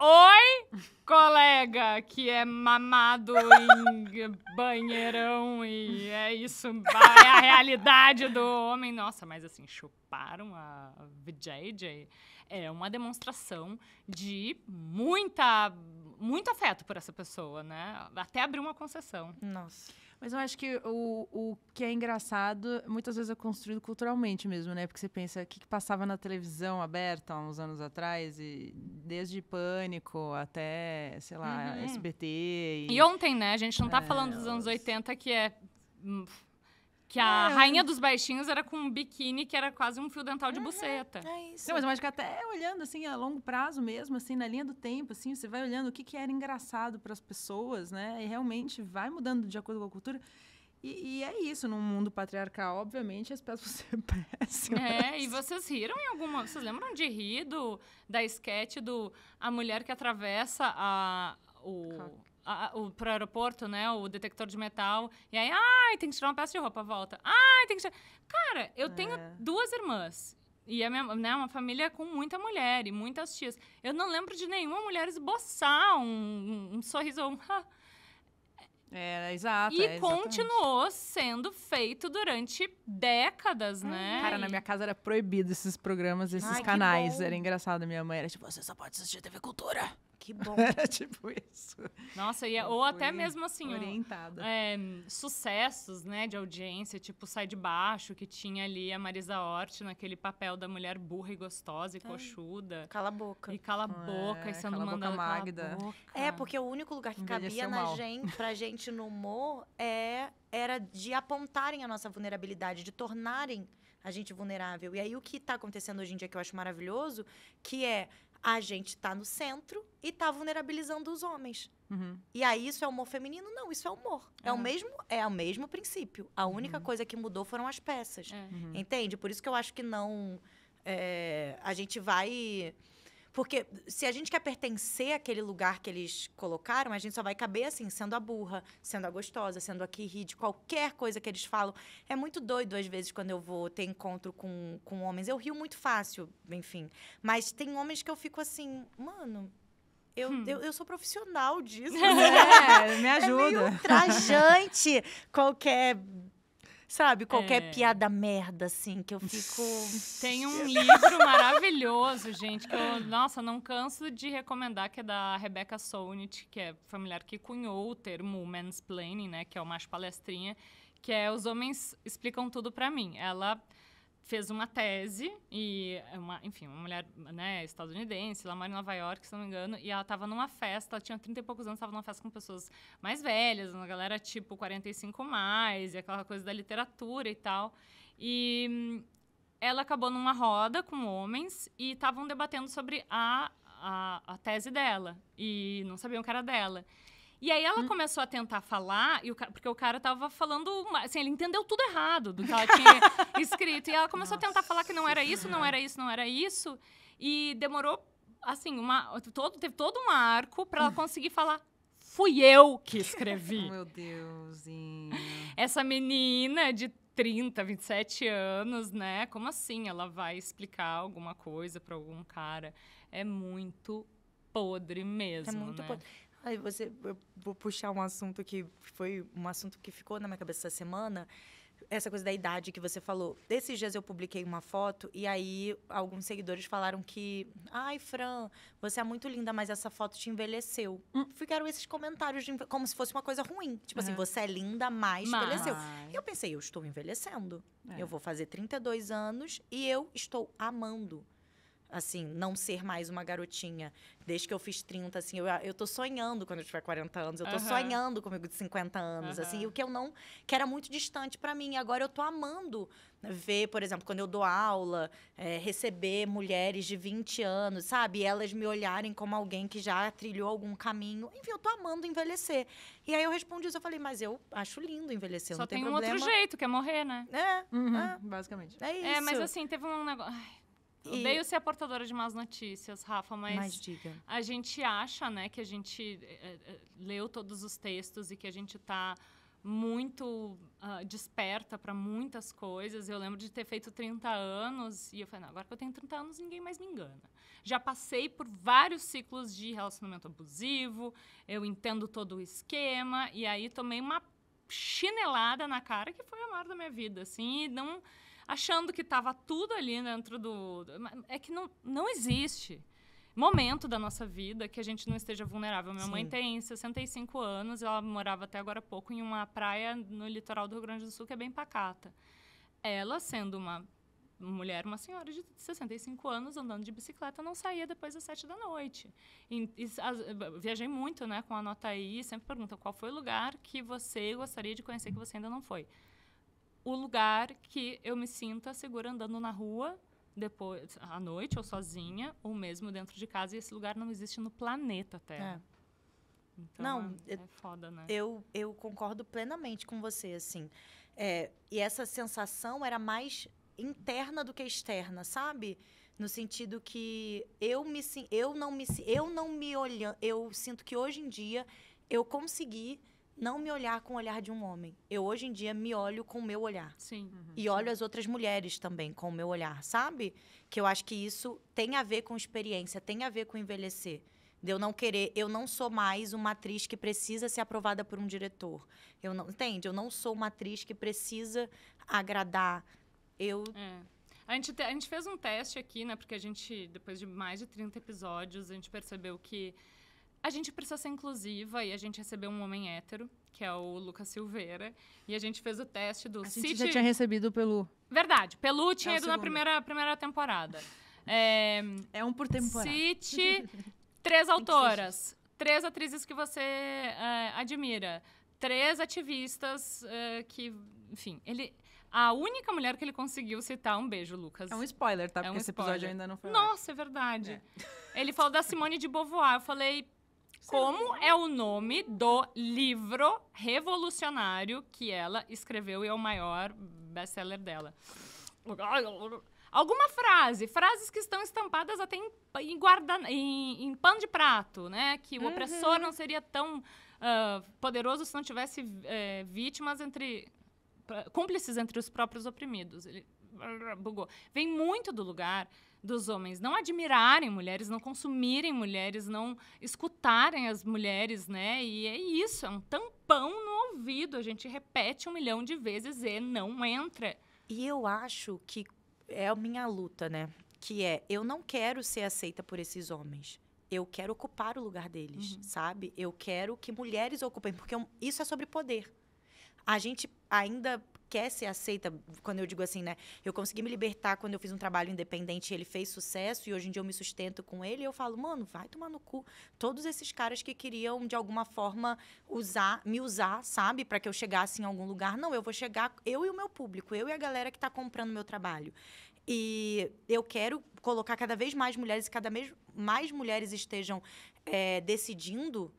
Oi, colega, que é mamado em banheirão e é isso, é a realidade do homem. Nossa, mas assim, chuparam a VJJ. É uma demonstração de muita, muito afeto por essa pessoa, né? Até abrir uma concessão. Nossa. Mas eu acho que o, o que é engraçado, muitas vezes é construído culturalmente mesmo, né? Porque você pensa, o que, que passava na televisão aberta há uns anos atrás, e desde Pânico até, sei lá, uhum. SBT. E... e... ontem, né? A gente não tá é, falando dos anos 80, é, que é hum, que a é. rainha dos baixinhos era com um biquíni que era quase um fio dental de uhum. buceta. É isso. Não, mas eu acho que até é olhando assim a longo prazo mesmo, assim, na linha do tempo, assim, você vai olhando o que, que era engraçado para as pessoas, né? E realmente vai mudando de acordo com a cultura. E, e, é isso, num mundo patriarcal, obviamente, as peças vão péssimas. É, e vocês riram em alguma. Vocês lembram de rir do, da esquete do A Mulher que Atravessa a. O, a, o, pro aeroporto, né? O detector de metal. E aí, ai, tem que tirar uma peça de roupa, volta. Ai, tem que tirar. Cara, eu é. tenho duas irmãs. E é né, uma família com muita mulher e muitas tias. Eu não lembro de nenhuma mulher esboçar um, um, um sorriso um. É, exato. E é, continuou sendo feito durante décadas, hum, né? Cara, na minha casa era proibido esses programas, esses Ai, canais. Era engraçado. Minha mãe era tipo, você só pode assistir TV Cultura que bom. É tipo isso. Nossa, e é- ou até mesmo assim. Orientada. É, sucessos, né, de audiência, tipo Sai de Baixo, que tinha ali a Marisa Hort naquele papel da mulher burra e gostosa e Ai. coxuda. Cala a boca. E cala a é, boca, é, e sendo mandada Magda. É, porque o único lugar que cabia na gente, pra gente no humor é, era de apontarem a nossa vulnerabilidade, de tornarem a gente vulnerável. E aí o que está acontecendo hoje em dia que eu acho maravilhoso, que é a gente está no centro e está vulnerabilizando os homens. Uhum. E aí isso é humor feminino? Não, isso é humor. É, é o uhum. mesmo, é o mesmo princípio. A uhum. única uhum. coisa que mudou foram as peças. Uhum. Entende? Por isso que eu acho que não é, a gente vai porque se a gente quer pertencer àquele lugar que eles colocaram, a gente só vai caber assim, sendo a burra, sendo a gostosa, sendo a que ri de qualquer coisa que eles falam. É muito doido, às vezes, quando eu vou ter encontro com, com homens. Eu rio muito fácil, enfim. Mas tem homens que eu fico assim, mano, eu, hum. eu, eu, sou profissional disso. É, me ajuda. É meio trajante qualquer sabe? Qualquer é. piada merda, assim, que eu fico. Tem um livro maravilhoso, gente, que eu, nossa, não canso de recomendar, que é da Rebecca Solnit, que é familiar que cunhou o termo mansplaining, né? Que é o macho palestrinha, que é Os Homens Explicam Tudo para Mim. Ela fez uma tese e uma, enfim, uma mulher, né, estadunidense, lá mora em Nova York, se não me engano, e ela estava numa festa, ela tinha 30 e poucos anos, estava numa festa com pessoas mais velhas, uma galera tipo 45 mais, e aquela coisa da literatura e tal. E hum, ela acabou numa roda com homens e estavam debatendo sobre a, a, a tese dela e não sabiam que era dela. E aí ela hum. começou a tentar falar, e o, porque o cara tava falando, assim, ele entendeu tudo errado do que ela tinha escrito. E ela começou Nossa, a tentar falar que não era isso, não era isso, não era isso. E demorou, assim, uma, todo, teve todo um arco para ela conseguir falar. Fui eu que escrevi. Meu Deusinho. Essa menina de 30, 27 anos, né? Como assim ela vai explicar alguma coisa para algum cara? É muito podre mesmo. É muito né? podre. Aí você, eu vou puxar um assunto que foi um assunto que ficou na minha cabeça essa semana, essa coisa da idade que você falou. Desses dias eu publiquei uma foto e aí alguns seguidores falaram que, ai, Fran, você é muito linda, mas essa foto te envelheceu. Hum. Ficaram esses comentários de, como se fosse uma coisa ruim. Tipo assim, você é linda, mas, mas... envelheceu. E eu pensei, eu estou envelhecendo. É. Eu vou fazer 32 anos e eu estou amando assim, não ser mais uma garotinha. Desde que eu fiz 30, assim, eu, eu tô sonhando quando eu tiver 40 anos, eu tô uhum. sonhando comigo de 50 anos, uhum. assim, o que eu não, que era muito distante para mim. Agora eu tô amando né, ver, por exemplo, quando eu dou aula, é, receber mulheres de 20 anos, sabe? E elas me olharem como alguém que já trilhou algum caminho. Enfim, eu tô amando envelhecer. E aí eu respondi isso, eu falei, mas eu acho lindo envelhecer, Só não tem, tem um outro jeito, que é morrer, né? É, uhum, é. basicamente. É isso. É, mas assim, teve um negócio... E... Odeio ser a portadora de más notícias, Rafa, mas, mas diga. a gente acha, né, que a gente é, é, leu todos os textos e que a gente está muito uh, desperta para muitas coisas. Eu lembro de ter feito 30 anos e eu falei, não, agora que eu tenho 30 anos, ninguém mais me engana. Já passei por vários ciclos de relacionamento abusivo, eu entendo todo o esquema e aí tomei uma chinelada na cara que foi a maior da minha vida, assim, e não achando que estava tudo ali dentro do. É que não, não existe momento da nossa vida que a gente não esteja vulnerável. Minha Sim. mãe tem 65 anos, ela morava até agora há pouco em uma praia no litoral do Rio Grande do Sul que é bem pacata. Ela, sendo uma mulher, uma senhora de 65 anos andando de bicicleta, não saía depois das 7 da noite. E, e, viajei muito né, com a nota aí, sempre pergunta qual foi o lugar que você gostaria de conhecer que você ainda não foi o lugar que eu me sinta segura andando na rua depois à noite ou sozinha ou mesmo dentro de casa e esse lugar não existe no planeta Terra. É. Então, não, é, é foda, né? Eu, eu concordo plenamente com você, assim. É, e essa sensação era mais interna do que externa, sabe? No sentido que eu me eu não me eu não me olhando, eu sinto que hoje em dia eu consegui não me olhar com o olhar de um homem. Eu hoje em dia me olho com o meu olhar. Sim. Uhum, e olho as outras mulheres também com o meu olhar, sabe? Que eu acho que isso tem a ver com experiência, tem a ver com envelhecer. De eu não querer, eu não sou mais uma atriz que precisa ser aprovada por um diretor. Eu não, entende? Eu não sou uma atriz que precisa agradar. Eu é. A gente, te, a gente fez um teste aqui, né? Porque a gente, depois de mais de 30 episódios, a gente percebeu que a gente precisa ser inclusiva e a gente recebeu um homem hétero, que é o Lucas Silveira, e a gente fez o teste do... A gente City... já tinha recebido pelo... Verdade, Pelu tinha é ido na primeira, primeira temporada. É... é um por temporada. City, três autoras, três atrizes que você uh, admira, três ativistas uh, que, enfim, ele... A única mulher que ele conseguiu citar, um beijo, Lucas. É um spoiler, tá? É Porque esse episódio ainda não foi. Nossa, lá. é verdade. É. Ele falou da Simone de Beauvoir. Eu falei, como é o nome do livro revolucionário que ela escreveu e é o maior best-seller dela? Alguma frase, frases que estão estampadas até em, em, guarda, em, em pano de prato, né? Que o uhum. opressor não seria tão uh, poderoso se não tivesse eh, vítimas entre... cúmplices entre os próprios oprimidos. Ele bugou. Vem muito do lugar dos homens não admirarem mulheres, não consumirem mulheres, não escutarem as mulheres, né? E é isso, é um tampão no ouvido. A gente repete um milhão de vezes e não entra. E eu acho que é a minha luta, né? Que é, eu não quero ser aceita por esses homens. Eu quero ocupar o lugar deles, uhum. sabe? Eu quero que mulheres ocupem, porque é isso é sobre poder. A gente ainda quer ser aceita, quando eu digo assim, né? Eu consegui me libertar quando eu fiz um trabalho independente, ele fez sucesso e hoje em dia eu me sustento com ele, e eu falo, mano, vai tomar no cu todos esses caras que queriam de alguma forma usar, me usar, sabe, para que eu chegasse em algum lugar. Não, eu vou chegar eu e o meu público, eu e a galera que está comprando meu trabalho. E eu quero colocar cada vez mais mulheres cada vez mais mulheres estejam é, decidindo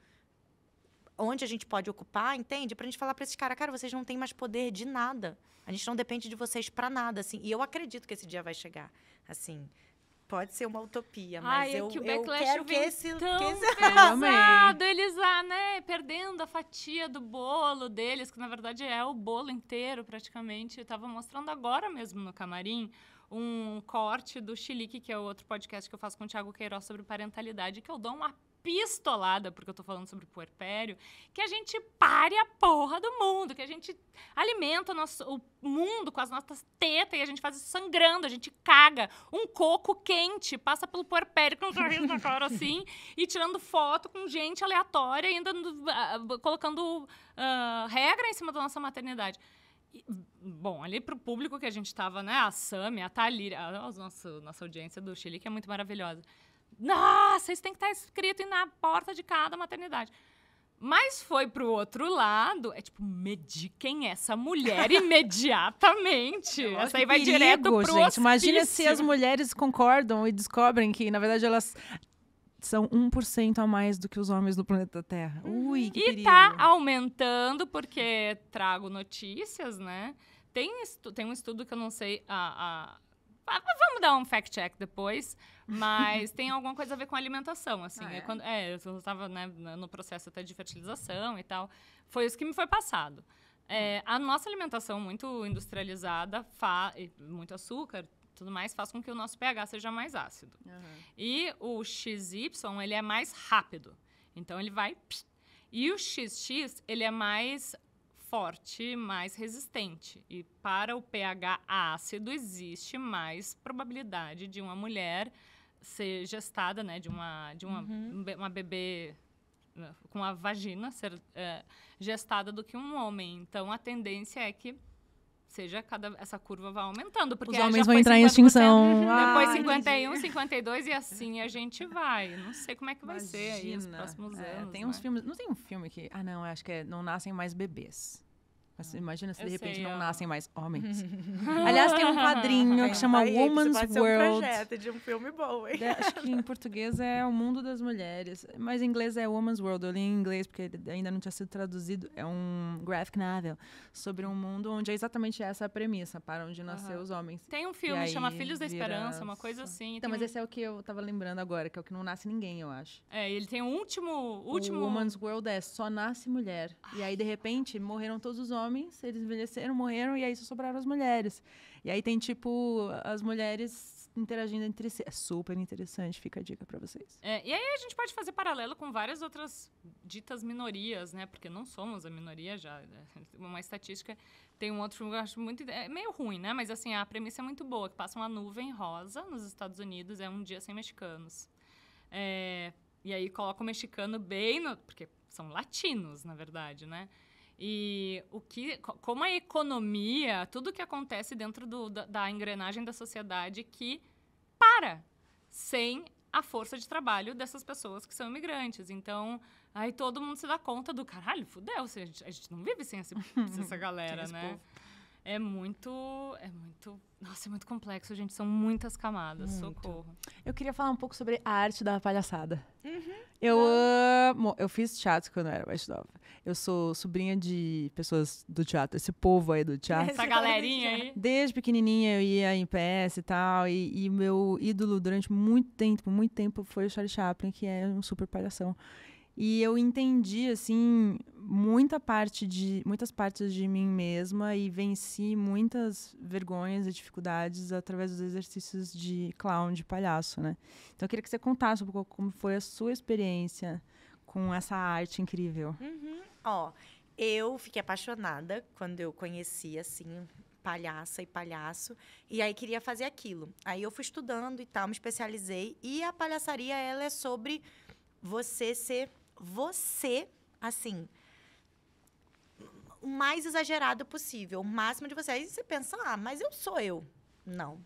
onde a gente pode ocupar, entende? Pra gente falar pra esses caras, cara, vocês não têm mais poder de nada. A gente não depende de vocês para nada, assim. E eu acredito que esse dia vai chegar, assim pode ser uma utopia, mas Ai, é eu, que o backlash eu quero que esse, tão pesado, eles lá, né, perdendo a fatia do bolo deles, que na verdade é o bolo inteiro praticamente. Eu tava mostrando agora mesmo no camarim um corte do Chilique, que é outro podcast que eu faço com o Thiago Queiroz sobre parentalidade, que eu dou um pistolada, porque eu tô falando sobre puerpério, que a gente pare a porra do mundo, que a gente alimenta o, nosso, o mundo com as nossas tetas e a gente faz isso sangrando, a gente caga um coco quente, passa pelo puerpério com um na cara assim, e tirando foto com gente aleatória, ainda uh, colocando uh, regra em cima da nossa maternidade. E, bom, ali para o público que a gente estava, né? A Sam, a Thalira, a nossa, nossa audiência do Chile, que é muito maravilhosa. Nossa, isso tem que estar escrito na porta de cada maternidade. Mas foi pro outro lado, é tipo, mediquem é essa mulher imediatamente. Nossa, essa aí vai perigo, direto pro gente. Imagina se as mulheres concordam e descobrem que, na verdade, elas são 1% a mais do que os homens no planeta Terra. Uhum. Ui, que E tá perigo. tá aumentando, porque trago notícias, né? Tem, tem um estudo que eu não sei a, a ah, vamos dar um fact-check depois. Mas tem alguma coisa a ver com alimentação, assim. Ah, é? Quando, é, eu estava né, no processo até de fertilização e tal. Foi isso que me foi passado. É, a nossa alimentação muito industrializada, muito açúcar, tudo mais, faz com que o nosso pH seja mais ácido. Uhum. E o XY, ele é mais rápido. Então, ele vai... E o XX, ele é mais forte, mais resistente. E para o pH ácido existe mais probabilidade de uma mulher ser gestada, né, de uma de uma, uhum. uma bebê né, com a vagina ser é, gestada do que um homem. Então a tendência é que seja cada essa curva vai aumentando porque os é, homens vão entrar em extinção ah, depois 51 52 e assim a gente vai não sei como é que vai Imagina. ser aí nos próximos é, anos tem né? uns filmes não tem um filme que ah não acho que é não nascem mais bebês mas assim, imagina se de repente sei, não nascem mais homens. Aliás, tem um quadrinho que chama aí, Woman's pode ser World. um projeto de um filme bom, hein? acho que em português é O Mundo das Mulheres, mas em inglês é Woman's World. Eu li em inglês porque ainda não tinha sido traduzido. É um graphic novel sobre um mundo onde é exatamente essa a premissa, para onde nasceu uhum. os homens. Tem um filme que chama Filhos da Esperança, uma coisa assim. Então, mas um... esse é o que eu tava lembrando agora, que é o que não nasce ninguém, eu acho. É, ele tem um último, último... O Woman's World é só nasce mulher. Ai. E aí, de repente, morreram todos os homens homens, eles envelheceram, morreram, e aí só sobraram as mulheres. E aí tem, tipo, as mulheres interagindo entre si. É super interessante, fica a dica para vocês. É, e aí a gente pode fazer paralelo com várias outras ditas minorias, né? Porque não somos a minoria já. Né? Uma estatística tem um outro filme que eu acho muito. É meio ruim, né? Mas assim, a premissa é muito boa: que passa uma nuvem rosa nos Estados Unidos, é um dia sem mexicanos. É, e aí coloca o mexicano bem no. Porque são latinos, na verdade, né? E o que, como a economia, tudo que acontece dentro do, da, da engrenagem da sociedade que para sem a força de trabalho dessas pessoas que são imigrantes. Então, aí todo mundo se dá conta do caralho, fudeu, a gente, a gente não vive sem, esse, sem essa galera, né? Povo. É muito, é muito nossa, é muito complexo, gente. São muitas camadas. Muito. Socorro. Eu queria falar um pouco sobre a arte da palhaçada. Uhum. Eu amo. Eu fiz teatro quando eu era mais nova. Eu sou sobrinha de pessoas do teatro, esse povo aí do teatro. Essa galerinha aí. Desde pequenininha eu ia em PS e tal. E, e meu ídolo durante muito tempo, muito tempo, foi o Charlie Chaplin, que é um super palhação. E eu entendi, assim, muita parte de, muitas partes de mim mesma e venci muitas vergonhas e dificuldades através dos exercícios de clown, de palhaço, né? Então eu queria que você contasse um pouco como foi a sua experiência com essa arte incrível. Uhum. Ó, eu fiquei apaixonada quando eu conheci, assim, palhaça e palhaço. E aí queria fazer aquilo. Aí eu fui estudando e tal, me especializei. E a palhaçaria, ela é sobre você ser você, assim, o mais exagerado possível, o máximo de você. Aí você pensa, ah, mas eu sou eu. Não,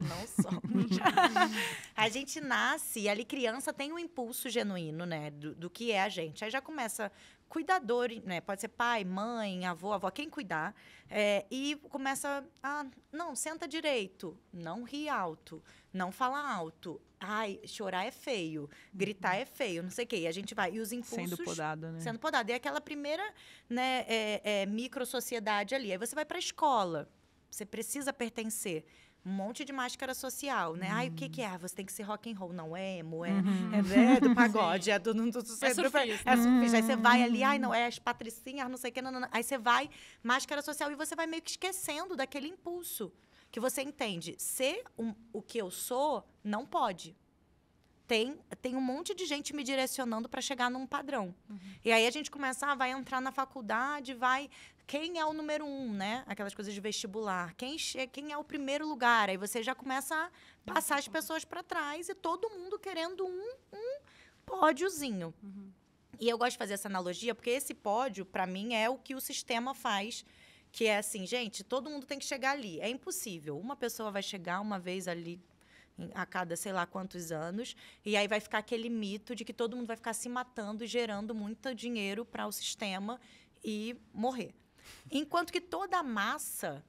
não sou a gente nasce, ali criança tem um impulso genuíno, né, do, do que é a gente. Aí já começa cuidador, né, pode ser pai, mãe, avô, avó, quem cuidar, é, e começa a, ah, não, senta direito, não ri alto, não fala alto, Ai, chorar é feio, gritar uhum. é feio, não sei o quê. E a gente vai. E os impulsos. Sendo podado, né? Sendo podado. E é aquela primeira né, é, é, micro-sociedade ali. Aí você vai para a escola. Você precisa pertencer um monte de máscara social, né? Hum. Ai, o que que é? Uhum. Ah, você tem que ser rock and roll, não é emo, é, uhum. é, é do pagode, é do, do, do, é do é surfista. É surfista. Aí você vai ali, ai, não, uhum. é as patricinhas, não sei o que, não, não, não. Aí você vai, máscara social, e você vai meio que esquecendo daquele impulso que você entende, ser um, o que eu sou não pode. Tem, tem um monte de gente me direcionando para chegar num padrão. Uhum. E aí a gente começa, ah, vai entrar na faculdade, vai. Quem é o número um, né? Aquelas coisas de vestibular. Quem, quem é o primeiro lugar? Aí você já começa a passar as pessoas para trás e todo mundo querendo um, um pódiozinho. Uhum. E eu gosto de fazer essa analogia porque esse pódio, para mim, é o que o sistema faz que é assim, gente, todo mundo tem que chegar ali. É impossível. Uma pessoa vai chegar uma vez ali a cada sei lá quantos anos, e aí vai ficar aquele mito de que todo mundo vai ficar se matando e gerando muito dinheiro para o sistema e morrer. Enquanto que toda a massa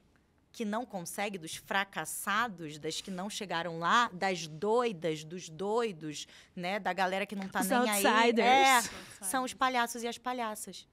que não consegue, dos fracassados, das que não chegaram lá, das doidas, dos doidos, né, da galera que não está nem outsiders. aí, é, são os palhaços e as palhaças.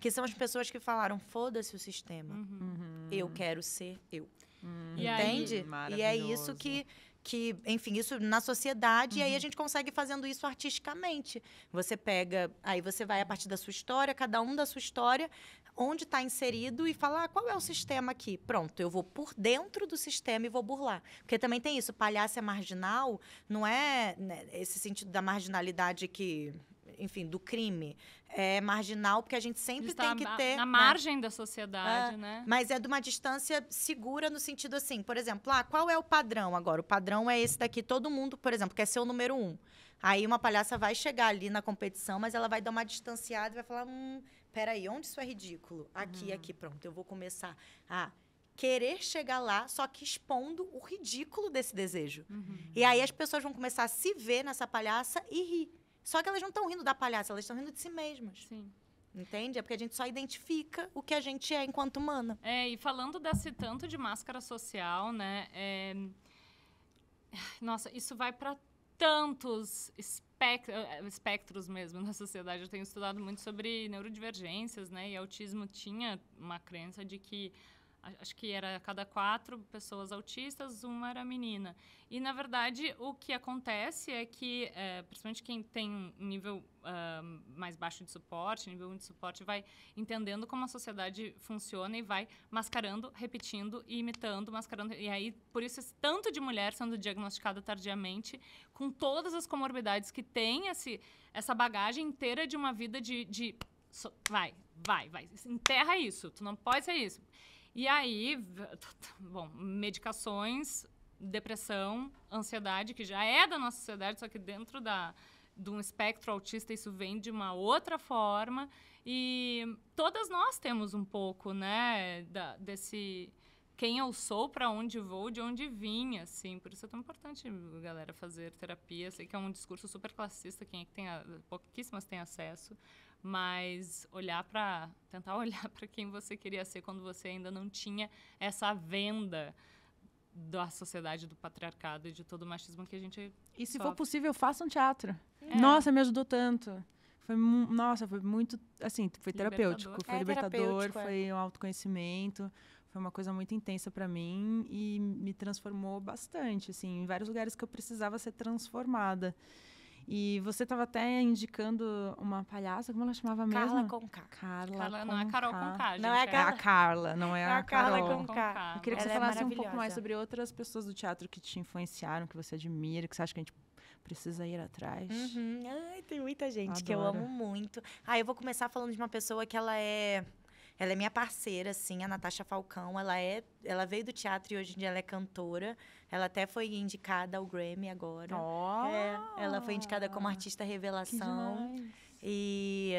Que são as pessoas que falaram: foda-se o sistema. Uhum. Eu quero ser eu. Uhum. Entende? E, e é isso que que, enfim, isso na sociedade, uhum. e aí a uhum. gente consegue fazendo isso artisticamente. Você pega, aí você vai a partir da sua história, cada um da sua história, onde está inserido e fala ah, qual é o sistema aqui. Pronto, eu vou por dentro do sistema e vou burlar. Porque também tem isso, palhaço é marginal, não é né, esse sentido da marginalidade que enfim, do crime é marginal, porque a gente sempre tá tem que ter. Na né? margem né? da sociedade, é, né? Mas é de uma distância segura no sentido assim, por exemplo, ah, qual é o padrão agora? O padrão é esse daqui, todo mundo, por exemplo, quer ser o número um. Aí uma palhaça vai chegar ali na competição, mas ela vai dar uma distanciada e vai falar: hum, peraí, onde isso é ridículo? Aqui, uhum. aqui, pronto, eu vou começar a querer chegar lá, só que expondo o ridículo desse desejo. Uhum. E aí as pessoas vão começar a se ver nessa palhaça e rir. Só que elas não estão rindo da palhaça, elas estão rindo de si mesmas. Sim. Entende? É porque a gente só identifica o que a gente é enquanto humana. É, e falando desse tanto de máscara social, né? É... Nossa, isso vai para tantos espectros mesmo na sociedade. Eu tenho estudado muito sobre neurodivergências, né? E autismo tinha uma crença de que acho que era a cada quatro pessoas autistas, uma era menina. E, na verdade, o que acontece é que, é, principalmente quem tem um nível uh, mais baixo de suporte, nível 1 de suporte, vai entendendo como a sociedade funciona e vai mascarando, repetindo e imitando, mascarando. E aí, por isso, esse tanto de mulher sendo diagnosticada tardiamente, com todas as comorbidades que tem, esse, essa bagagem inteira de uma vida de, de so, vai, vai, vai. Enterra isso. Tu não pode ser isso. E aí, bom, medicações, depressão, ansiedade, que já é da nossa sociedade, só que dentro da, de um espectro autista isso vem de uma outra forma. E todas nós temos um pouco, né, da, desse quem eu sou, para onde vou, de onde vim, assim. Por isso é tão importante, galera, fazer terapia. Sei que é um discurso super classista, quem é que tem a, pouquíssimas têm acesso, mas olhar para tentar olhar para quem você queria ser quando você ainda não tinha essa venda da sociedade do patriarcado e de todo o machismo que a gente e se sofre. for possível faça um teatro é. nossa me ajudou tanto foi nossa foi muito assim foi terapêutico foi é, libertador é. foi é. um autoconhecimento foi uma coisa muito intensa para mim e me transformou bastante assim em vários lugares que eu precisava ser transformada e você estava até indicando uma palhaça, como ela chamava Carla mesmo? Carla Conká. Carla, Carla não é Carol Conká, gente. Não é a, é Carla. É a Carla, não é, é a, a Carla Carol. Eu queria que ela você é falasse um pouco mais sobre outras pessoas do teatro que te influenciaram, que você admira, que você acha que a gente precisa ir atrás. Uhum. Ai, tem muita gente Adoro. que eu amo muito. Ah, eu vou começar falando de uma pessoa que ela é ela é minha parceira, assim, a Natasha Falcão. Ela é, ela veio do teatro e hoje em dia ela é cantora. Ela até foi indicada ao Grammy agora. Oh! É, ela foi indicada como artista revelação. e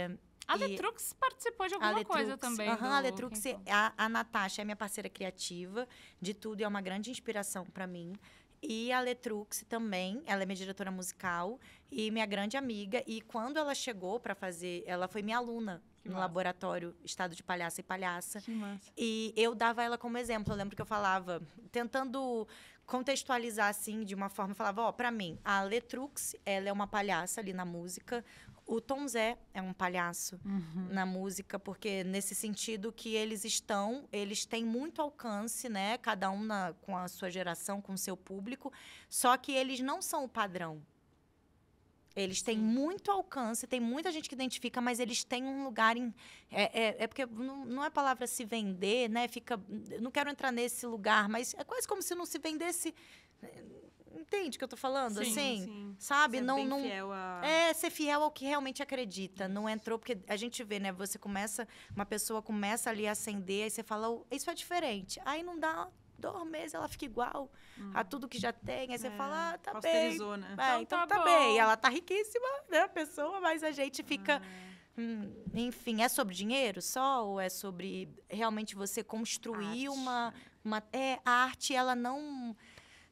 a Letrux participou de alguma Letrux, coisa também. Uhum, a Letrux, é, a, a Natasha é minha parceira criativa de tudo e é uma grande inspiração para mim. E a Letrux também, ela é minha diretora musical e minha grande amiga. E quando ela chegou para fazer, ela foi minha aluna no laboratório Estado de Palhaça e Palhaça. Que massa. E eu dava ela como exemplo. Eu lembro que eu falava, tentando contextualizar assim de uma forma, eu falava, ó, oh, para mim, a Letrux, ela é uma palhaça ali na música. O Tom Zé é um palhaço uhum. na música, porque nesse sentido que eles estão, eles têm muito alcance, né? Cada um na, com a sua geração, com o seu público. Só que eles não são o padrão. Eles têm Sim. Uhum. muito alcance, tem muita gente que identifica, mas eles têm um lugar em. É, é, é porque não, não, é palavra se vender, né? Fica. Não quero entrar nesse lugar, mas é quase como se não se vendesse. Eh, entende o que eu estou falando? Sim, assim, sim. sabe? Ser não, não fiel a... é ser fiel ao que realmente acredita. Não entrou porque a gente vê, né? Você começa, uma pessoa começa ali a acender, aí você fala, oh, isso é diferente. Aí não dá dois meses ela fica igual hum. a tudo que já tem. Aí você é, fala, ah, tá bem. Né? É, então, então tá, tá bem. Ela tá riquíssima, né, a pessoa, mas a gente fica. Ah. É. Hum, enfim, é sobre dinheiro só? Ou é sobre realmente você construir arte. uma. uma é, a arte, ela não.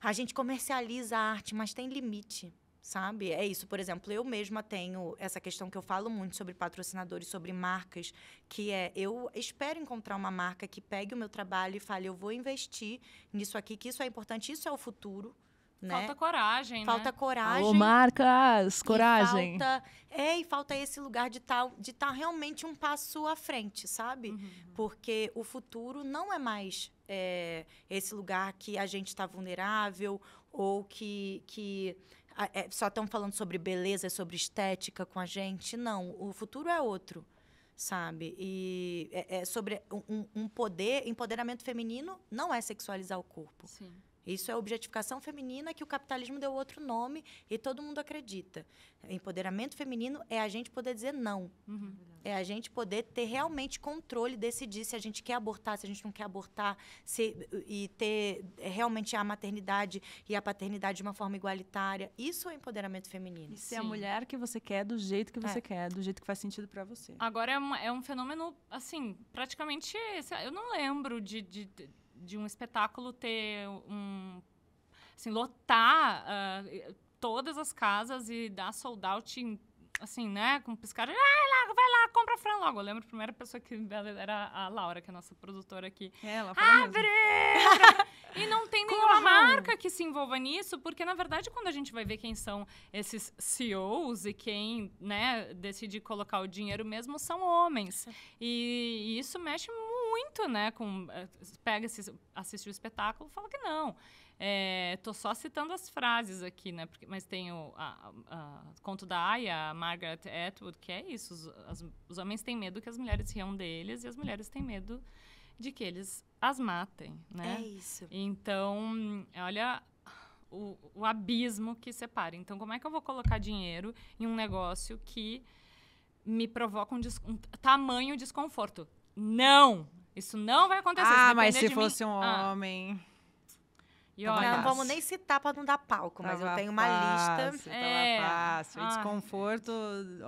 A gente comercializa a arte, mas tem limite sabe? É isso. Por exemplo, eu mesma tenho essa questão que eu falo muito sobre patrocinadores, sobre marcas, que é eu espero encontrar uma marca que pegue o meu trabalho e fale, eu vou investir nisso aqui, que isso é importante, isso é o futuro. Né? Falta coragem, Falta né? coragem. Alô, marcas! Coragem! E falta, é, e falta esse lugar de tá, de estar tá realmente um passo à frente, sabe? Uhum. Porque o futuro não é mais é, esse lugar que a gente está vulnerável ou que, que ah, é, só estão falando sobre beleza, sobre estética com a gente. Não, o futuro é outro, sabe? E é, é sobre um, um poder, empoderamento feminino não é sexualizar o corpo. Sim. Isso é objetificação feminina que o capitalismo deu outro nome e todo mundo acredita. Empoderamento feminino é a gente poder dizer não. Uhum. É a gente poder ter realmente controle, decidir se a gente quer abortar, se a gente não quer abortar, se, e ter eh, realmente a maternidade e a paternidade de uma forma igualitária. Isso é empoderamento feminino. E ser Sim. a mulher que você quer, do jeito que você é. quer, do jeito que faz sentido para você. Agora é, é um fenômeno, assim, praticamente. Eu não lembro de, de, de de um espetáculo ter um. Assim, lotar uh, todas as casas e dar sold out em assim, né, com piscar, ah, lá, vai lá, compra frango logo. Eu lembro a primeira pessoa que era a Laura, que é a nossa produtora aqui. É, ela Abre! e não tem nenhuma marca que se envolva nisso, porque, na verdade, quando a gente vai ver quem são esses CEOs e quem, né, decide colocar o dinheiro mesmo, são homens. E, e isso mexe muito muito, né? Com, eh, pega, assistir o espetáculo, fala que não. Estou eh, só citando as frases aqui, né? Porque, mas tem o a, a, a, conto da Aya, a Margaret Atwood, que é isso. Os, as, os homens têm medo que as mulheres riam deles e as mulheres têm medo de que eles as matem, né? É isso. Então, olha o, o abismo que separa. Então, como é que eu vou colocar dinheiro em um negócio que me provoca um, des um tamanho desconforto? Não! Isso não vai acontecer. Ah, mas se fosse mim, um ah. homem. E olha, não, não vamos nem citar pra não dar palco, mas tava eu tenho uma fácil, lista. É. fácil. Desconforto,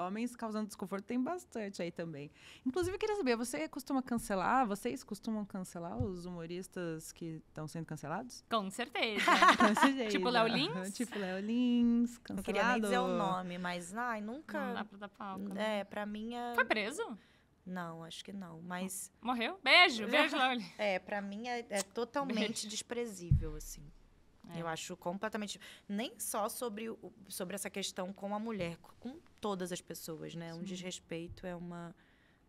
homens causando desconforto tem bastante aí também. Inclusive, eu queria saber, você costuma cancelar? Vocês costumam cancelar os humoristas que estão sendo cancelados? Com certeza. tipo Léo Lins? tipo Léo Lins, cancelado. Não queria nem dizer o nome, mas ai, nunca. Não dá pra dar palco. É, né? pra mim é... Foi preso? Não, acho que não. Mas. Morreu? Beijo, beijo, Lauli. É, pra mim é, é totalmente beijo. desprezível, assim. É. Eu acho completamente. Nem só sobre, o, sobre essa questão com a mulher, com todas as pessoas, né? Sim. Um desrespeito é uma.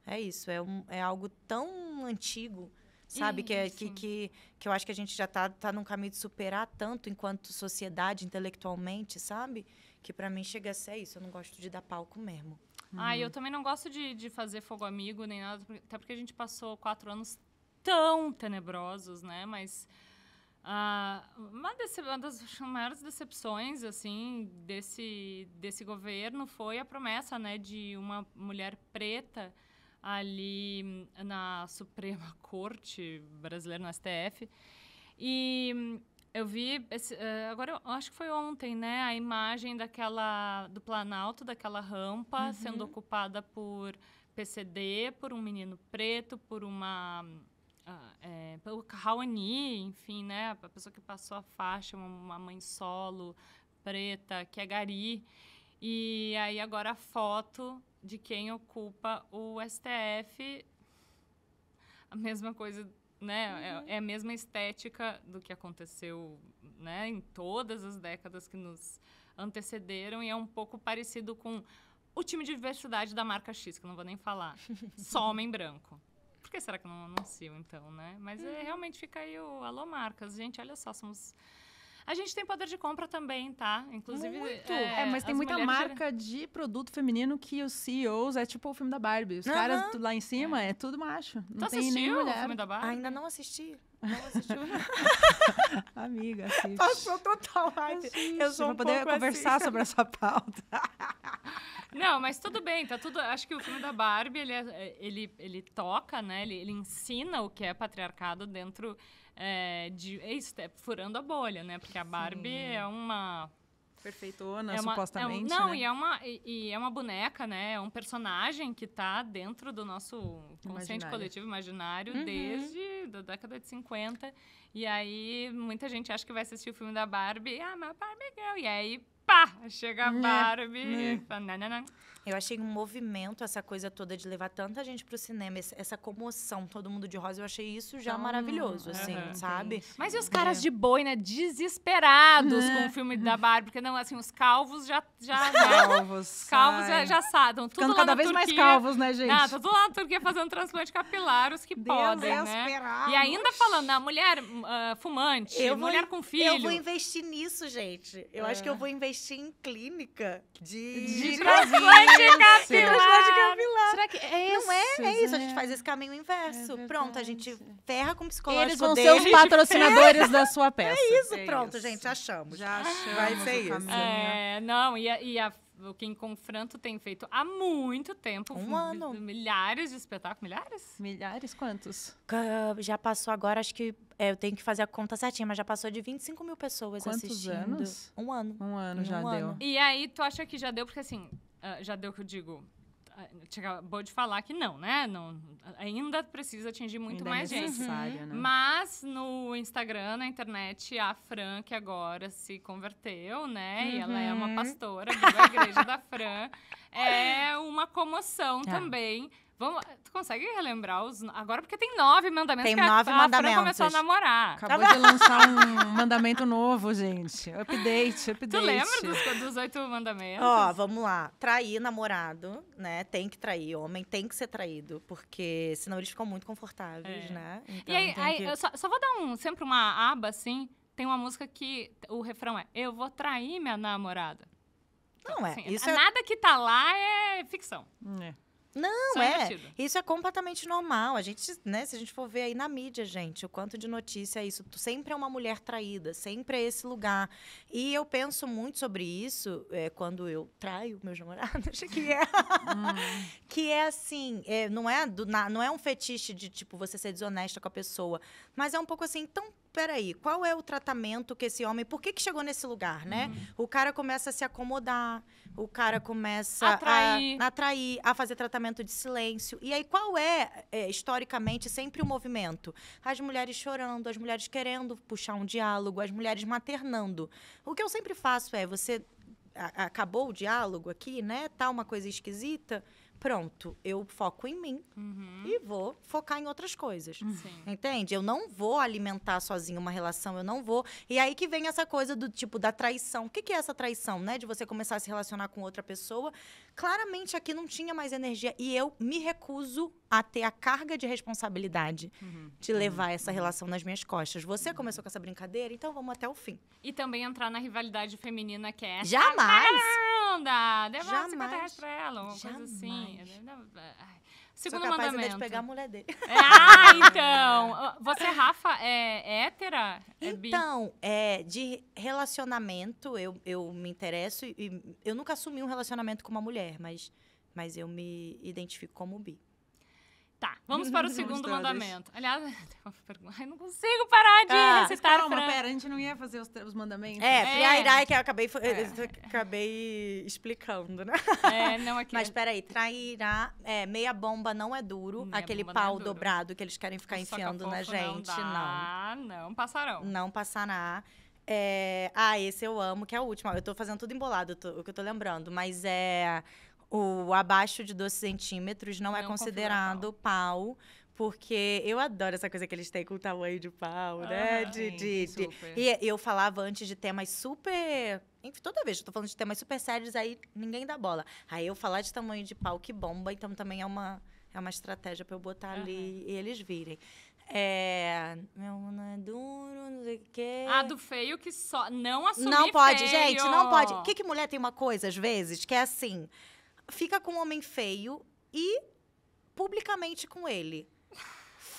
É isso, é, um, é algo tão antigo, sabe? Que, é, que, que, que eu acho que a gente já tá, tá num caminho de superar tanto enquanto sociedade, intelectualmente, sabe? Que para mim chega a ser isso. Eu não gosto de dar palco mesmo. Ah, eu uhum. também não gosto de, de fazer fogo amigo nem nada, até porque a gente passou quatro anos tão tenebrosos, né? Mas ah, uma, uma, das maiores decepções assim desse, desse governo foi a promessa né, de uma mulher preta ali na Suprema Corte brasileira, no STF. E eu vi, esse, eh, agora eu acho que foi ontem, né? A imagem daquela do Planalto, daquela rampa uhum. sendo ocupada por PCD, por um menino preto, por uma ah, é, pelo Raoni, enfim, né? A pessoa que passou a faixa, uma mãe solo preta, que é gari. E aí agora a foto de quem ocupa o STF, a mesma coisa né? É, uhum. É, é, a mesma estética do que aconteceu, né? Em todas as décadas que nos antecederam e é um pouco parecido com o time de diversidade da marca X, que eu não vou nem falar. Só homem branco. Por que será que não anunciam, então, né? Mas é, uhum. é, realmente fica aí o alô marcas. Gente, olha só, somos a gente tem poder de compra também, tá? Inclusive. Muito. É, é mas tem muita marca de produto feminino que os CEOs é tipo o filme da Barbie. Os caras lá em cima é, é tudo macho. Não tu tem assistiu o filme da Barbie? Ainda não assisti. Não assistiu. Amiga, assiste. Passou total hype. eu sou um poder conversar assim. sobre essa pauta. Não, mas tudo bem, tá tudo. Acho que o filme da Barbie, ele, é, ele, ele toca, né? Ele, ele ensina o que é patriarcado dentro é, de é, tá furando a bolha, né? Porque a Barbie Sim. é uma perfeitona, é uma, supostamente. É um, não, né? e, é uma, e, e, é uma boneca, né? É um personagem que está dentro do nosso consciente imaginário. coletivo imaginário uhum. desde da década de 50. E aí muita gente acha que vai assistir o filme da Barbie. Ah, mas Barbie é Girl. E aí, pá, chega a né? Barbie. E né? não, não. Eu achei um movimento, essa coisa toda de levar tanta gente pro cinema, essa comoção, todo mundo de rosa, eu achei isso já então, maravilhoso, assim, uh -huh, sabe? Entendi. Mas e os é. caras é. de boina né? desesperados com o filme da Barbie? Porque não, assim, os calvos já. já né? calvos. calvos já, já sadam. Tudo Ficando cada vez Turquia, mais calvos, né, gente? Ah, tudo lá na fazendo transplante capilar, os que Deus podem. Né? E ainda falando, né, a mulher uh, fumante, eu mulher vou, com filho. Eu vou investir nisso, gente. Eu é. acho que eu é. vou investir em clínica de. De transplante de capilar. de capilar. Será que é isso? É é é não é? É isso, a gente faz esse caminho inverso. É pronto, a gente ferra com o psicológico Eles vão ser os patrocinadores da sua peça. É isso, é pronto, isso. gente, achamos. Já achamos Vai ser isso. É, não, e a, e a o Kim Confranto tem feito há muito tempo. Um ano. Milhares de espetáculos. Milhares? Milhares? Quantos? Já passou agora, acho que. É, eu tenho que fazer a conta certinha, mas já passou de 25 mil pessoas Quantos assistindo. Quantos anos? Um ano. Um ano um já um deu. Ano. E aí, tu acha que já deu? Porque assim, ah, já deu o que eu digo. Ah, Acabou de falar que não, né? Não, ainda precisa atingir muito ainda é mais é gente. Uhum. Né? Mas no Instagram, na internet, a Fran, que agora se converteu, né? Uhum. E ela é uma uhum. pastora da igreja da Fran. É uma comoção ah. também Vamos, tu consegue relembrar os. Agora, porque tem nove mandamentos. Tem que nove a, mandamentos. A começou a namorar. Acabou de lançar um mandamento novo, gente. Update, update. Tu lembra dos, dos oito mandamentos? Ó, vamos lá. Trair namorado, né? Tem que trair. Homem tem que ser traído, porque senão eles ficam muito confortáveis, é. né? Então, e aí, aí que... eu só, só vou dar um, sempre uma aba assim. Tem uma música que o refrão é: Eu vou trair minha namorada. Não é. assim, é. Isso nada é... que tá lá é ficção. É. Não, Só é. Isso é completamente normal. A gente, né, se a gente for ver aí na mídia, gente, o quanto de notícia é isso. Sempre é uma mulher traída, sempre é esse lugar. E eu penso muito sobre isso é, quando eu traio meus namorados, que é. Hum. que é assim, é, não, é do, na, não é um fetiche de, tipo, você ser desonesta com a pessoa. Mas é um pouco assim, então peraí, qual é o tratamento que esse homem. Por que, que chegou nesse lugar, né? Uhum. O cara começa a se acomodar o cara começa atrair. A, atrair, a fazer tratamento de silêncio. E aí, qual é, é, historicamente, sempre o movimento? As mulheres chorando, as mulheres querendo puxar um diálogo, as mulheres maternando. O que eu sempre faço é: você acabou o diálogo aqui, né? Tá uma coisa esquisita pronto, eu foco em mim uhum. e vou focar em outras coisas. Uhum. Sim. Entende? Eu não vou alimentar sozinho uma relação, eu não vou. E aí que vem essa coisa do tipo da traição. O que, que é essa traição, né? De você começar a se relacionar com outra pessoa. Claramente aqui não tinha mais energia e eu me recuso a ter a carga de responsabilidade uhum. de levar uhum. essa uhum. relação nas minhas costas. Você começou com essa brincadeira, então vamos até o fim. E também entrar na rivalidade feminina que é. Jamais! Wanda, devolve Jamais. 50 reais pra ela, uma Jamais. coisa assim. É segundo capaz mandamento. de pegar a mulher dele. É, ah, então. Você, Rafa, é hétera? É então, é, de relacionamento, eu, eu me interesso. E, eu nunca assumi um relacionamento com uma mulher, mas, mas eu me identifico como bi. Tá, vamos para o uhum. segundo mandamento. Aliás, tem uma pergunta. Ai, não consigo parar de ah, recitar. Calma, pra... pera, a gente não ia fazer os, os mandamentos. É, Friairai, é. que eu acabei, é. acabei explicando, né? É, não aqui. Mas peraí, trairá, é, meia bomba não é duro, meia aquele é pau é duro. dobrado que eles querem ficar enfiando na gente, não. Dá, não, não passarão. Não passará. É... Ah, esse eu amo, que é o último. Eu tô fazendo tudo embolado, o que eu tô lembrando. Mas é o abaixo de 12 centímetros não, é não é considerado pau. pau porque eu adoro essa coisa que eles têm com o tamanho de pau, ah, né? De, sim, de, de, E eu falava antes de temas super. Enfim, toda vez que eu tô falando de temas super sérios, aí ninguém dá bola. Aí eu falar de tamanho de pau que bomba, então também é uma, é uma estratégia para eu botar uhum. ali e eles virem. É. Meu mundo é duro, não sei o quê. Ah, do feio que só. Não assumir Não pode, feio. gente, não pode. O que, que mulher tem uma coisa, às vezes, que é assim fica com um homem feio e publicamente com ele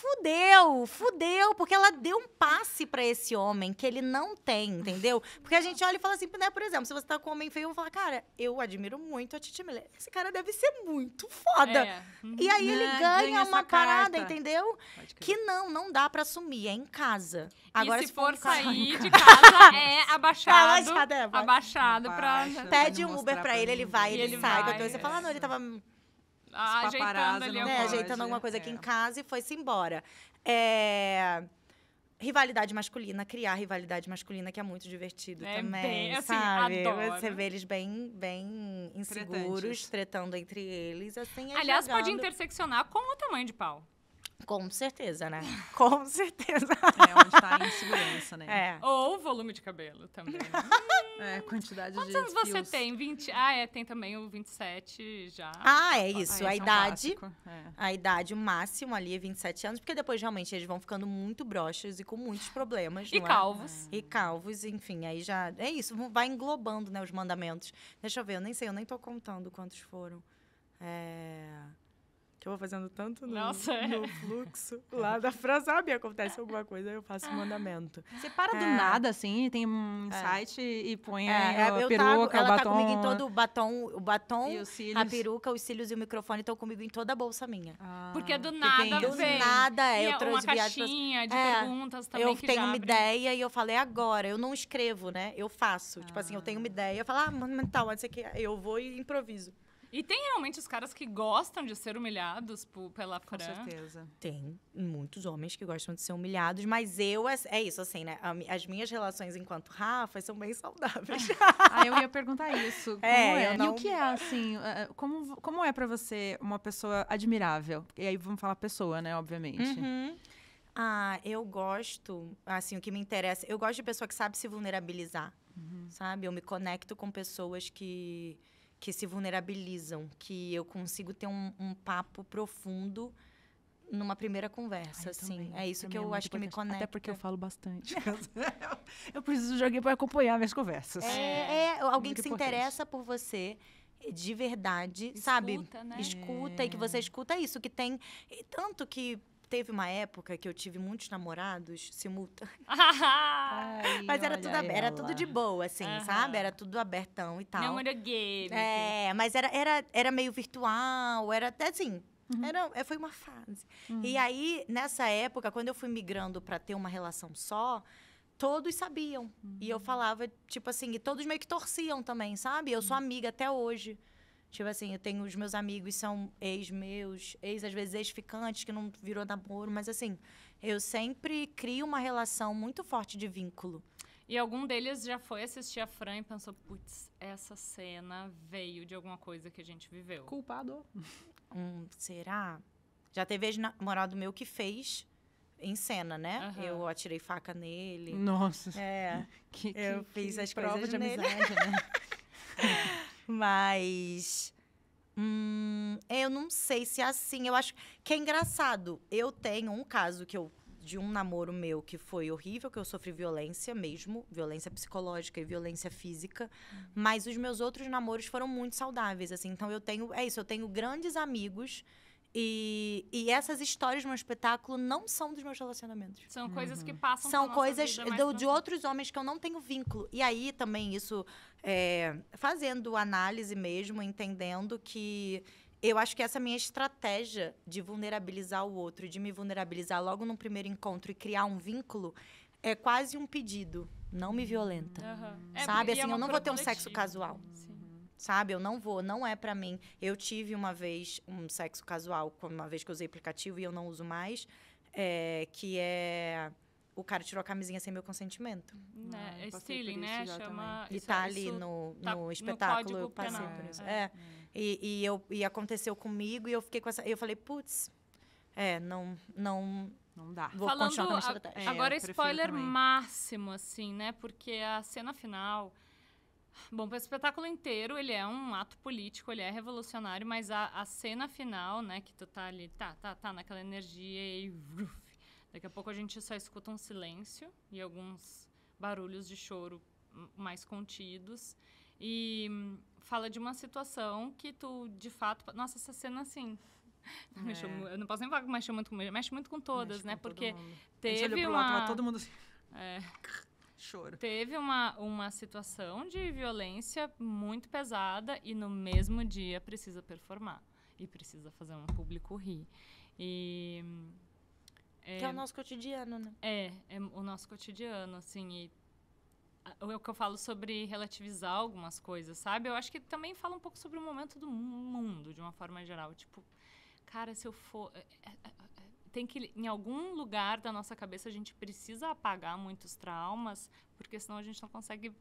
fudeu, fudeu, porque ela deu um passe para esse homem que ele não tem, entendeu? Porque a gente olha e fala assim, né, por exemplo, se você tá com um homem feio, eu vou falar, cara, eu admiro muito a Titi Miller. Esse cara deve ser muito foda. É. E aí ele uhum. ganha, ganha, uma parada, entendeu? Que não, não dá para assumir, é em casa. Agora e se, se for, for sair de casa é abaixado, abaixado, é, abaixado, pra... Pede um Uber para ele, ele vai, ele, ele sai. Vai, você é. fala, não, ele tava ah, ajeitando ali né, ajeitando alguma coisa é. aqui em é. casa e foi-se embora. É rivalidade masculina, criar rivalidade masculina, que é muito divertido é também, bem, assim, Adoro. Você vê eles bem, bem inseguros, Tretantes. tretando entre eles, assim. É Aliás, jogando. pode interseccionar com o tamanho de pau. Com certeza, né? Com certeza. É onde tá a insegurança, né? É. Ou volume de cabelo também. é, quantidade Quantos de anos você fios? tem? 20? Ah, é, tem também o 27 já. Ah, é ah, isso. Ah, a idade. um é. A idade, máximo ali é 27 anos, porque depois realmente eles vão ficando muito broxas e com muitos problemas. E é? calvos. E calvos, enfim, aí já. É isso, vai englobando, né, os mandamentos. Deixa eu ver, eu nem sei, eu nem tô contando quantos foram. É que eu vou fazendo tanto no, Nossa, é. no fluxo lá da Frasabe, acontece alguma coisa, eu faço um mandamento. Você para é. do nada, assim, tem um insight é. e põe é, a é, eu peruca, tago, ela o batom. Ela tá comigo em todo o batom, o batom, a peruca, os cílios e o microfone estão comigo em toda a bolsa minha. Ah, Porque do nada vem. Do nada, é, eu trouxe uma caixinha pras... de é, perguntas também Eu tenho uma ideia e eu falei é agora, eu não escrevo, né? Eu faço. Ah. Tipo assim, eu ah. tenho uma ideia, eu falo, ah, mental, não que, eu vou e improviso. E tem realmente os caras que gostam de ser humilhados pela Fran? Com certeza. Tem muitos homens que gostam de ser humilhados, mas eu, é, é isso, assim, né? As minhas relações enquanto Rafa são bem saudáveis. ah, eu ia perguntar isso. É, é? Não... E o que é, assim, é, é, como, como é para você uma pessoa admirável? E aí vamos falar pessoa, né, obviamente. Uhum. Ah, eu gosto, assim, o que me interessa, eu gosto de pessoa que sabe se vulnerabilizar, uhum. sabe? Eu me conecto com pessoas que que se vulnerabilizam, que eu consigo ter um, um papo profundo numa primeira conversa, Ai, assim. Também, é isso que é eu é acho importante. que me conecta. Até porque eu falo bastante. eu preciso de alguém para acompanhar minhas conversas. É é, é, é alguém muito que se importante. interessa por você de verdade, escuta, sabe? Né? Escuta, é. e que você escuta isso, que tem. tanto que teve uma época que eu tive muitos namorados simultâneos. Ai, Mas era tudo, era tudo de boa, assim, sabe? Era tudo abertão e tal. Namoro gay. É, mas era, era, era meio virtual, era até assim, Uhum. Era, é, foi uma fase. Uhum. E aí, nessa época, quando eu fui migrando para ter uma relação só, todos sabiam. Uhum. E eu uhum. falava, tipo assim, e todos meio que torciam também, sabe? Eu sou uhum. amiga até hoje Tipo assim, eu tenho os meus amigos, são ex meus, ex, às vezes ex-ficantes, que não virou namoro, mas assim, eu sempre crio uma relação muito forte de vínculo. E algum deles já foi assistir a Fran e pensou, putz, essa cena veio de alguma coisa que a gente viveu. Culpado. Hum, será? Já teve ex-namorado meu que fez em cena, né? Uhum. Eu atirei faca nele. Nossa. É. Que, que, eu fiz que as provas de nele. amizade, né? Mas. Hum, eu não sei se é assim. Eu acho que é engraçado. Eu tenho um caso que eu de um namoro meu que foi horrível, que eu sofri violência mesmo, violência psicológica e violência física, mas os meus outros namoros foram muito saudáveis, assim. Então eu tenho, é isso, eu tenho grandes amigos e, e essas histórias do meu espetáculo não são dos meus relacionamentos. São uhum. coisas que passam São coisas do, de outros homens que eu não tenho vínculo. E aí também isso, é, fazendo análise mesmo, entendendo que eu acho que essa minha estratégia de vulnerabilizar o outro, de me vulnerabilizar logo no primeiro encontro e criar um vínculo, é quase um pedido. Não me violenta. Uhum. É, Sabe? É, assim, é eu não vou ter um sexo casual. Sim sabe? Eu não vou, não é para mim. Eu tive uma vez um sexo casual, uma vez que eu usei aplicativo e eu não uso mais, é, que é o cara tirou a camisinha sem meu consentimento. Né, ah, é stealing, né? Chama... E tá ali no, tá no espetáculo, no eu passei penal. por né? isso. É. é. E, e, eu, e aconteceu comigo e eu fiquei com essa. Eu falei, putz, é, não. não não dá. Vou Falando, continuar com a minha é, Agora, spoiler máximo, assim, né? Porque a cena final Bom, o espetáculo inteiro, ele é um ato político, ele é revolucionário, mas a, a cena final, né, que tu tá ali, tá, tá, tá, naquela energia e... Uf, daqui a pouco a gente só escuta um silêncio e alguns barulhos de choro mais contidos. E hum, fala de uma situação que tu, de fato... Nossa, essa cena, assim, não, é. eu não posso nem falar que mexe muito com mexe muito com todas, mexe né? Com Porque teve uma... Lado, todo mundo assim... É. Choro. Teve uma, uma situação de violência muito pesada e no mesmo dia precisa performar. E precisa fazer um público rir. E. É, que é o nosso cotidiano, né? É, é o nosso cotidiano, assim. E é o que eu falo sobre relativizar algumas coisas, sabe? Eu acho que também fala um pouco sobre o momento do mundo, de uma forma geral. Tipo, cara, se eu for. É, é, tem que, em algum lugar da nossa cabeça, a gente precisa apagar muitos traumas, porque senão a gente não consegue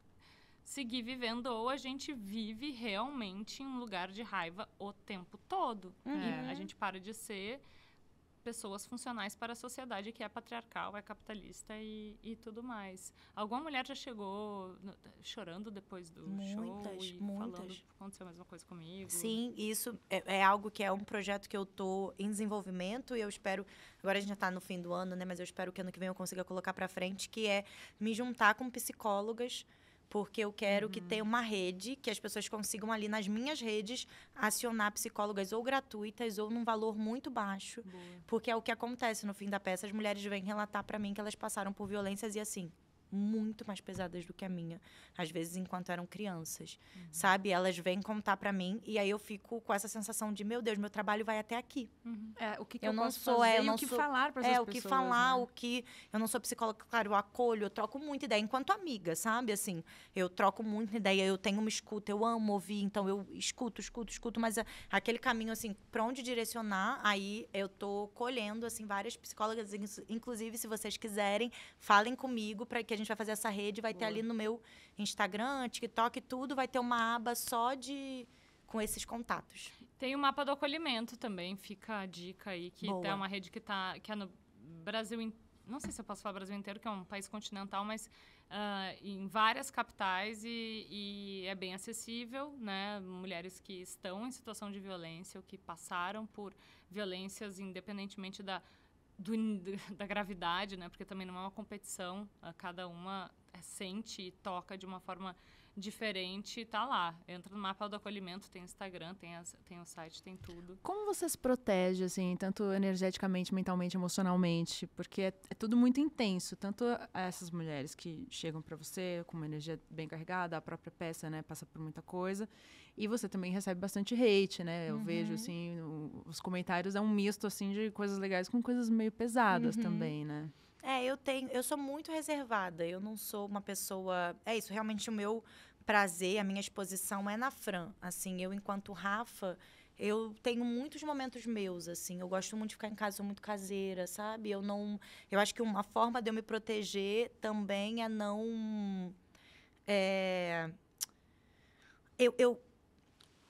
seguir vivendo ou a gente vive realmente em um lugar de raiva o tempo todo. Uhum. É, a gente para de ser pessoas funcionais para a sociedade que é patriarcal, é capitalista e, e tudo mais. Alguma mulher já chegou no, chorando depois do muitas, show e muitas. falando aconteceu a mesma coisa comigo? Sim, isso é, é, algo que é um projeto que eu estou em desenvolvimento e eu espero, agora a gente já está no fim do ano, né, mas eu espero que ano que vem eu consiga colocar para frente, que é me juntar com psicólogas porque eu quero uhum. que tenha uhum. uma rede que as pessoas consigam ali nas minhas redes acionar psicólogas ou gratuitas ou num valor muito baixo, Boa. porque é o que acontece no fim da peça. As mulheres vêm relatar para mim que elas passaram por violências e assim, muito mais pesadas do que a minha, às vezes enquanto eram crianças, uhum. sabe? Elas vêm contar para mim e aí eu fico com essa sensação de meu Deus, meu trabalho vai até aqui. Uhum. É, o que, que eu, eu, não sou, é, eu não o que sou, falar para essas é, pessoas. É o que falar, né? o que eu não sou psicóloga, claro, eu acolho, eu troco muita ideia enquanto amiga, sabe? Assim, eu troco muita ideia, eu tenho uma escuta, eu amo ouvir, então eu escuto, escuto, escuto, mas é aquele caminho assim, para onde direcionar, aí eu tô colhendo assim várias psicólogas, inclusive se vocês quiserem, falem comigo para que a gente gente vai fazer essa rede, vai ter ali no meu Instagram, TikTok, tudo, vai ter uma aba só de com esses contatos. Tem o mapa do acolhimento também, fica a dica aí que Boa. é uma rede que tá que é no Brasil inteiro não sei se eu posso falar Brasil inteiro, que é um país continental, mas uh, em várias capitais e, e, é bem acessível, né? Mulheres que estão em situação de violência ou que passaram por violências, independentemente da do, da gravidade, né? Porque também não é uma competição, cada uma é sente e toca de uma forma diferente, tá lá. Entra no mapa do acolhimento, tem Instagram, tem, as, tem o site, tem tudo. Como você se protege, assim, tanto energeticamente, mentalmente, emocionalmente? Porque é, é tudo muito intenso. Tanto essas mulheres que chegam para você com uma energia bem carregada, a própria peça, né, passa por muita coisa. E você também recebe bastante hate, né? Eu uhum. vejo, assim, o, os comentários é um misto, assim, de coisas legais com coisas meio pesadas uhum. também, né? É, eu tenho, eu sou muito reservada. Eu não sou uma pessoa. É isso, realmente o meu prazer, a minha exposição é na Fran. Assim, eu enquanto Rafa, eu tenho muitos momentos meus, assim. Eu gosto muito de ficar em casa, sou muito caseira, sabe? Eu não, eu acho que uma forma de eu me proteger também é não é, eu, eu, eu,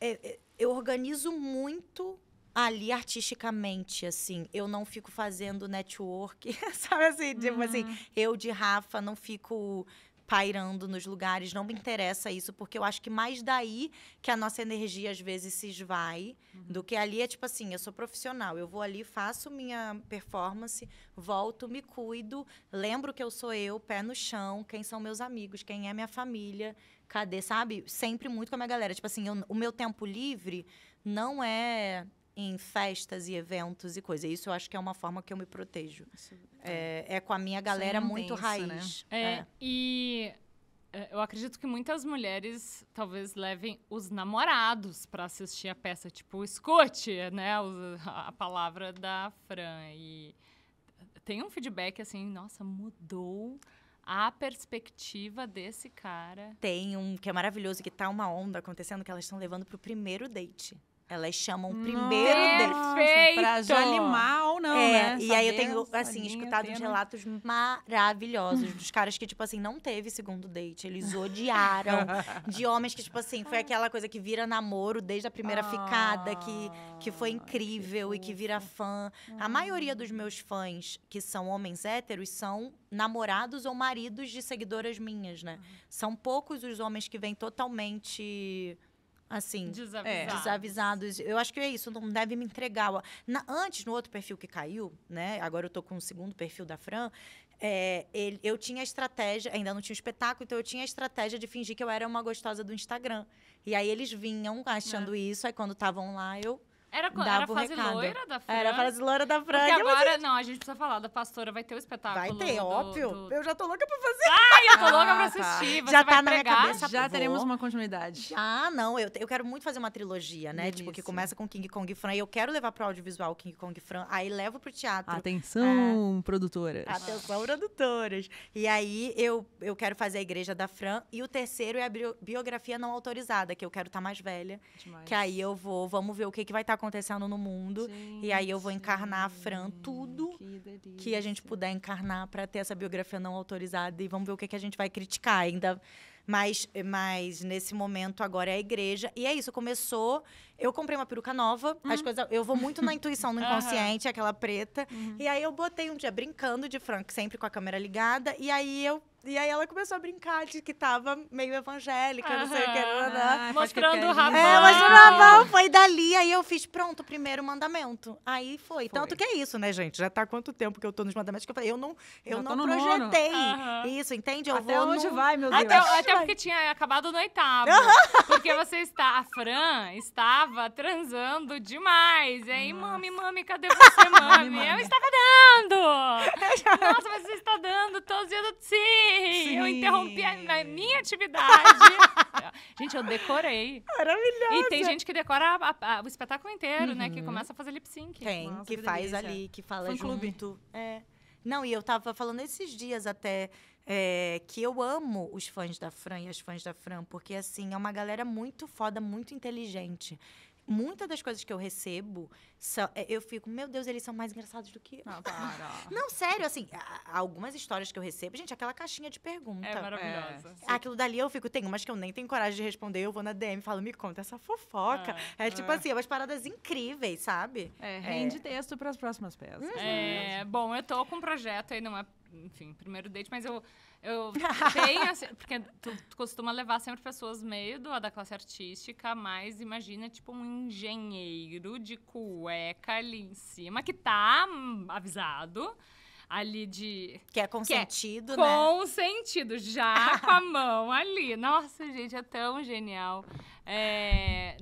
é, é, eu organizo muito ali artisticamente, assim, eu não fico fazendo network, sabe assim, tipo assim, hum. eu de Rafa não fico pairando nos lugares, não me interessa isso, porque eu acho que mais daí que a nossa energia às vezes se esvai, uhum. do que ali é tipo assim, eu sou profissional, eu vou ali, faço minha performance, volto, me cuido, lembro que eu sou eu, pé no chão, quem são meus amigos, quem é minha família, cadê, sabe? Sempre muito com a minha galera, tipo assim, eu, o meu tempo livre não é em festas e eventos e coisas. Isso eu acho que é uma forma que eu me protejo. É, é, é, com a minha é galera muito né? raiz. Né? É, e é, eu acredito que muitas mulheres talvez levem os namorados para assistir a peça, tipo, escute, né, a palavra da Fran e tem um feedback assim, nossa, mudou a perspectiva desse cara. Tem um que é maravilhoso que tá uma onda acontecendo que elas estão levando pro primeiro date. Elas chamam primeiro date deles. Pra já animar ou não, é, né? E aí eu tenho, assim, escutado uns né? relatos maravilhosos dos caras que, tipo assim, não teve segundo date. Eles odiaram. de homens que, tipo assim, foi aquela coisa que vira namoro desde a primeira ah, ficada, que, que foi ah, incrível que e que vira fã. Hum. A maioria dos meus fãs que são homens héteros são namorados ou maridos de seguidoras minhas, né? Hum. São poucos os homens que vêm totalmente assim. Desavisados. É. Desavisados. Eu acho que é isso, não deve me entregar. Na, antes, no outro perfil que caiu, né? Agora eu tô com o segundo perfil da Fran. É, ele, eu tinha a estratégia, ainda não tinha o espetáculo, então eu tinha a estratégia de fingir que eu era uma gostosa do Instagram. E aí eles vinham achando é. isso, aí quando estavam lá, eu era, era a fase recado. loira da Fran. Era a fase loira da Fran. Porque agora, não, a gente precisa falar da pastora. Vai ter o um espetáculo. Vai ter, do, óbvio. Do... Eu já tô louca pra fazer. Ai, eu tô ah, louca pra tá. assistir. Tá. já tá na minha cabeça. Já teremos uma continuidade. ah não. Eu, eu quero muito fazer uma trilogia, né? Delícia. Tipo, que começa com King Kong Fran. E eu quero levar pro audiovisual King Kong Fran. Aí levo pro teatro. Atenção, é. produtoras. Atenção, produtoras. E aí, eu, eu quero fazer a Igreja da Fran. E o terceiro é a biografia não autorizada, que eu quero estar tá mais velha. Demais. Que aí eu vou, vamos ver o que, que vai estar tá acontecendo no mundo. Gente, e aí eu vou encarnar a Fran tudo que, que a gente puder encarnar para ter essa biografia não autorizada. E vamos ver o que, que a gente vai criticar ainda. Mas, mas nesse momento agora é a igreja. E é isso, começou. Eu comprei uma peruca nova. Hum. As coisas, eu vou muito na intuição, no inconsciente, aquela preta. Uhum. E aí eu botei um dia brincando de Frank, sempre com a câmera ligada. E aí eu e aí ela começou a brincar de que tava meio evangélica, não sei o que. Era, ah, Mostrando o é, rabão. É, mostrando o rabão. Foi dali, aí eu fiz, pronto, o primeiro mandamento. Aí foi. foi. Tanto que é isso, né, gente? Já tá quanto tempo que eu tô nos mandamentos que eu falei, eu não, eu, não projetei isso, entende? Eu até vou onde no... vai, meu Deus? Até, até porque tinha acabado no oitavo. porque você está, a Fran estava transando demais. E aí, mami, mami, cadê você, mami? eu estava dando! Nossa, mas você está dando todos os dias do sim! Sim. Eu interrompi a, a minha atividade. gente, eu decorei. Maravilhosa. E tem gente que decora a, a, o espetáculo inteiro, uhum. né? Que uhum. começa a fazer lip sync. Tem, Nossa, que, que faz ali, que fala Fã junto. Clube. É. Não, e eu tava falando esses dias até é, que eu amo os fãs da Fran e as fãs da Fran, porque assim, é uma galera muito foda, muito inteligente muitas das coisas que eu recebo, são, é, eu fico, meu Deus, eles são mais engraçados do que eu. Ah, para. Não, sério, assim, algumas histórias que eu recebo, gente, aquela caixinha de pergunta. É maravilhosa. É. Ah, aquilo dali eu fico, tem umas que eu nem tenho coragem de responder, eu vou na DM e falo, me conta essa fofoca. É, é tipo é. assim, umas paradas incríveis, sabe? É, é. rende texto para as próximas peças. Uhum. É, bom, eu tô com um projeto aí, não é, enfim, primeiro date, mas eu eu tenho, assim, porque tu, tu, costuma levar sempre pessoas meio do, da classe artística, mas imagina, tipo, um engenheiro de cueca ali em cima, que tá hum, avisado ali de... Que é consentido, que é né? Consentido, já com a mão ali. Nossa, gente, é tão genial. É,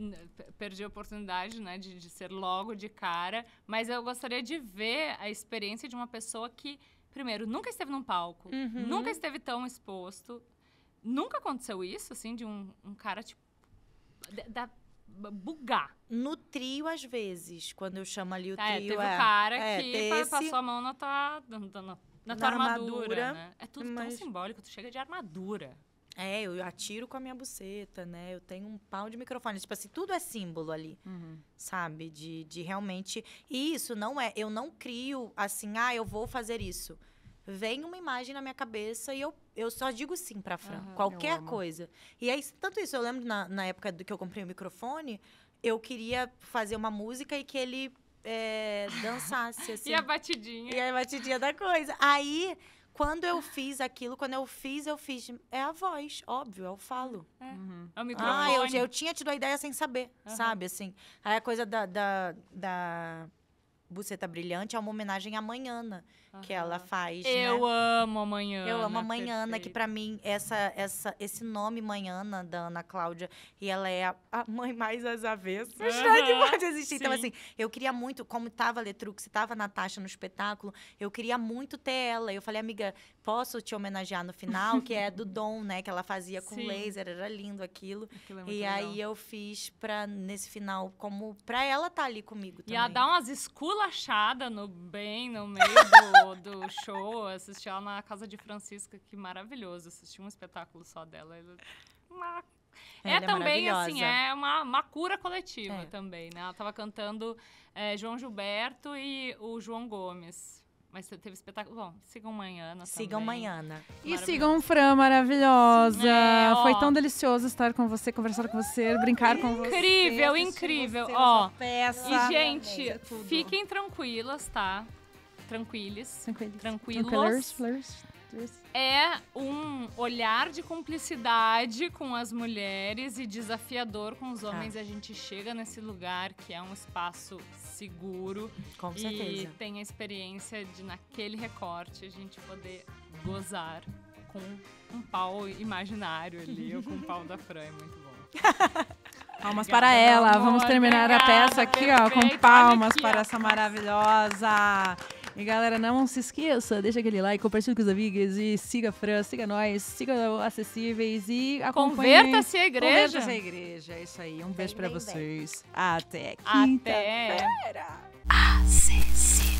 perdi a oportunidade, né, de, de ser logo de cara, mas eu gostaria de ver a experiência de uma pessoa que primeiro, nunca esteve num palco, uhum. nunca esteve tão exposto. Nunca aconteceu isso, assim, de um, um cara, tipo, da, bugar. No trio, às vezes, quando eu chamo ali o é, trio. Teve é, cara é, que esse... passou a mão na tua, na, na, na, na armadura. armadura né? É tudo mas... tão simbólico, tu chega de armadura. É, eu atiro com a minha buceta, né? Eu tenho um pau de microfone. Tipo assim, tudo é símbolo ali, uhum. sabe? De, de realmente. E isso não é. Eu não crio assim, ah, eu vou fazer isso. Vem uma imagem na minha cabeça e eu, eu só digo sim pra Fran. Uhum, qualquer coisa. E aí, tanto isso, eu lembro na, na época do que eu comprei o microfone, eu queria fazer uma música e que ele é, dançasse, assim. e a assim. batidinha. E a batidinha da coisa. Aí quando eu fiz aquilo, quando eu fiz, eu fiz. É a voz, óbvio, eu falo. É, uhum. é o microfone. Ah, eu, eu tinha tido a ideia sem saber, uhum. sabe? Assim, aí a coisa da, da, da Buceta Brilhante é uma homenagem à Manhana uhum. que ela faz. Né? Eu né? amo a Manhana. Eu amo a Manhana, que para mim essa, essa, esse nome Manhana da Ana Cláudia e ela é a, a mãe mais às avessas uhum. né, que pode existir. Então, Sim. Então assim, eu queria muito, como tava Letrux, tava Natasha no espetáculo, eu queria muito ter ela. Eu falei, amiga, posso te homenagear no final, que é do Dom, né? Que ela fazia com Sim. laser, era lindo aquilo. aquilo é e legal. aí eu fiz para nesse final, como para ela estar tá ali comigo também. E ela dá umas esculachadas no bem, no meio do, do show. Assisti ela na casa de Francisca, que maravilhoso. Assisti um espetáculo só dela. Ela, é uma é, é, é também, assim, é uma, uma cura coletiva é. também, né? Ela estava cantando é, João Gilberto e o João Gomes. Mas teve espetáculo. Bom, sigam amanhã Sigam amanhã E sigam Fran maravilhosa. É, Foi tão delicioso estar com você, conversar com você, brincar incrível, com você. Incrível, incrível. Ó, peça. E, gente, é fiquem tranquilas, tá? Tranquilos. Tranquilos. Tranquilos. Tranquilos é um olhar de cumplicidade com as mulheres e desafiador com os homens. Ah. A gente chega nesse lugar que é um espaço seguro. Com certeza. E tem a experiência de, naquele recorte, a gente poder gozar com um pau imaginário ali, ou com o pau da Fran, é muito bom. palmas obrigada, para ela. Amor, Vamos terminar obrigada, a peça aqui, ó, com palmas aqui, para ó. essa maravilhosa. E galera, não se esqueça, deixa aquele like, compartilha com os amigos e siga a Fran, siga nós, siga Acessíveis e acompanhe. Converta-se a igreja. Converta-se a igreja, é isso aí. Um beijo para vocês. Até quinta-feira. Acessíveis.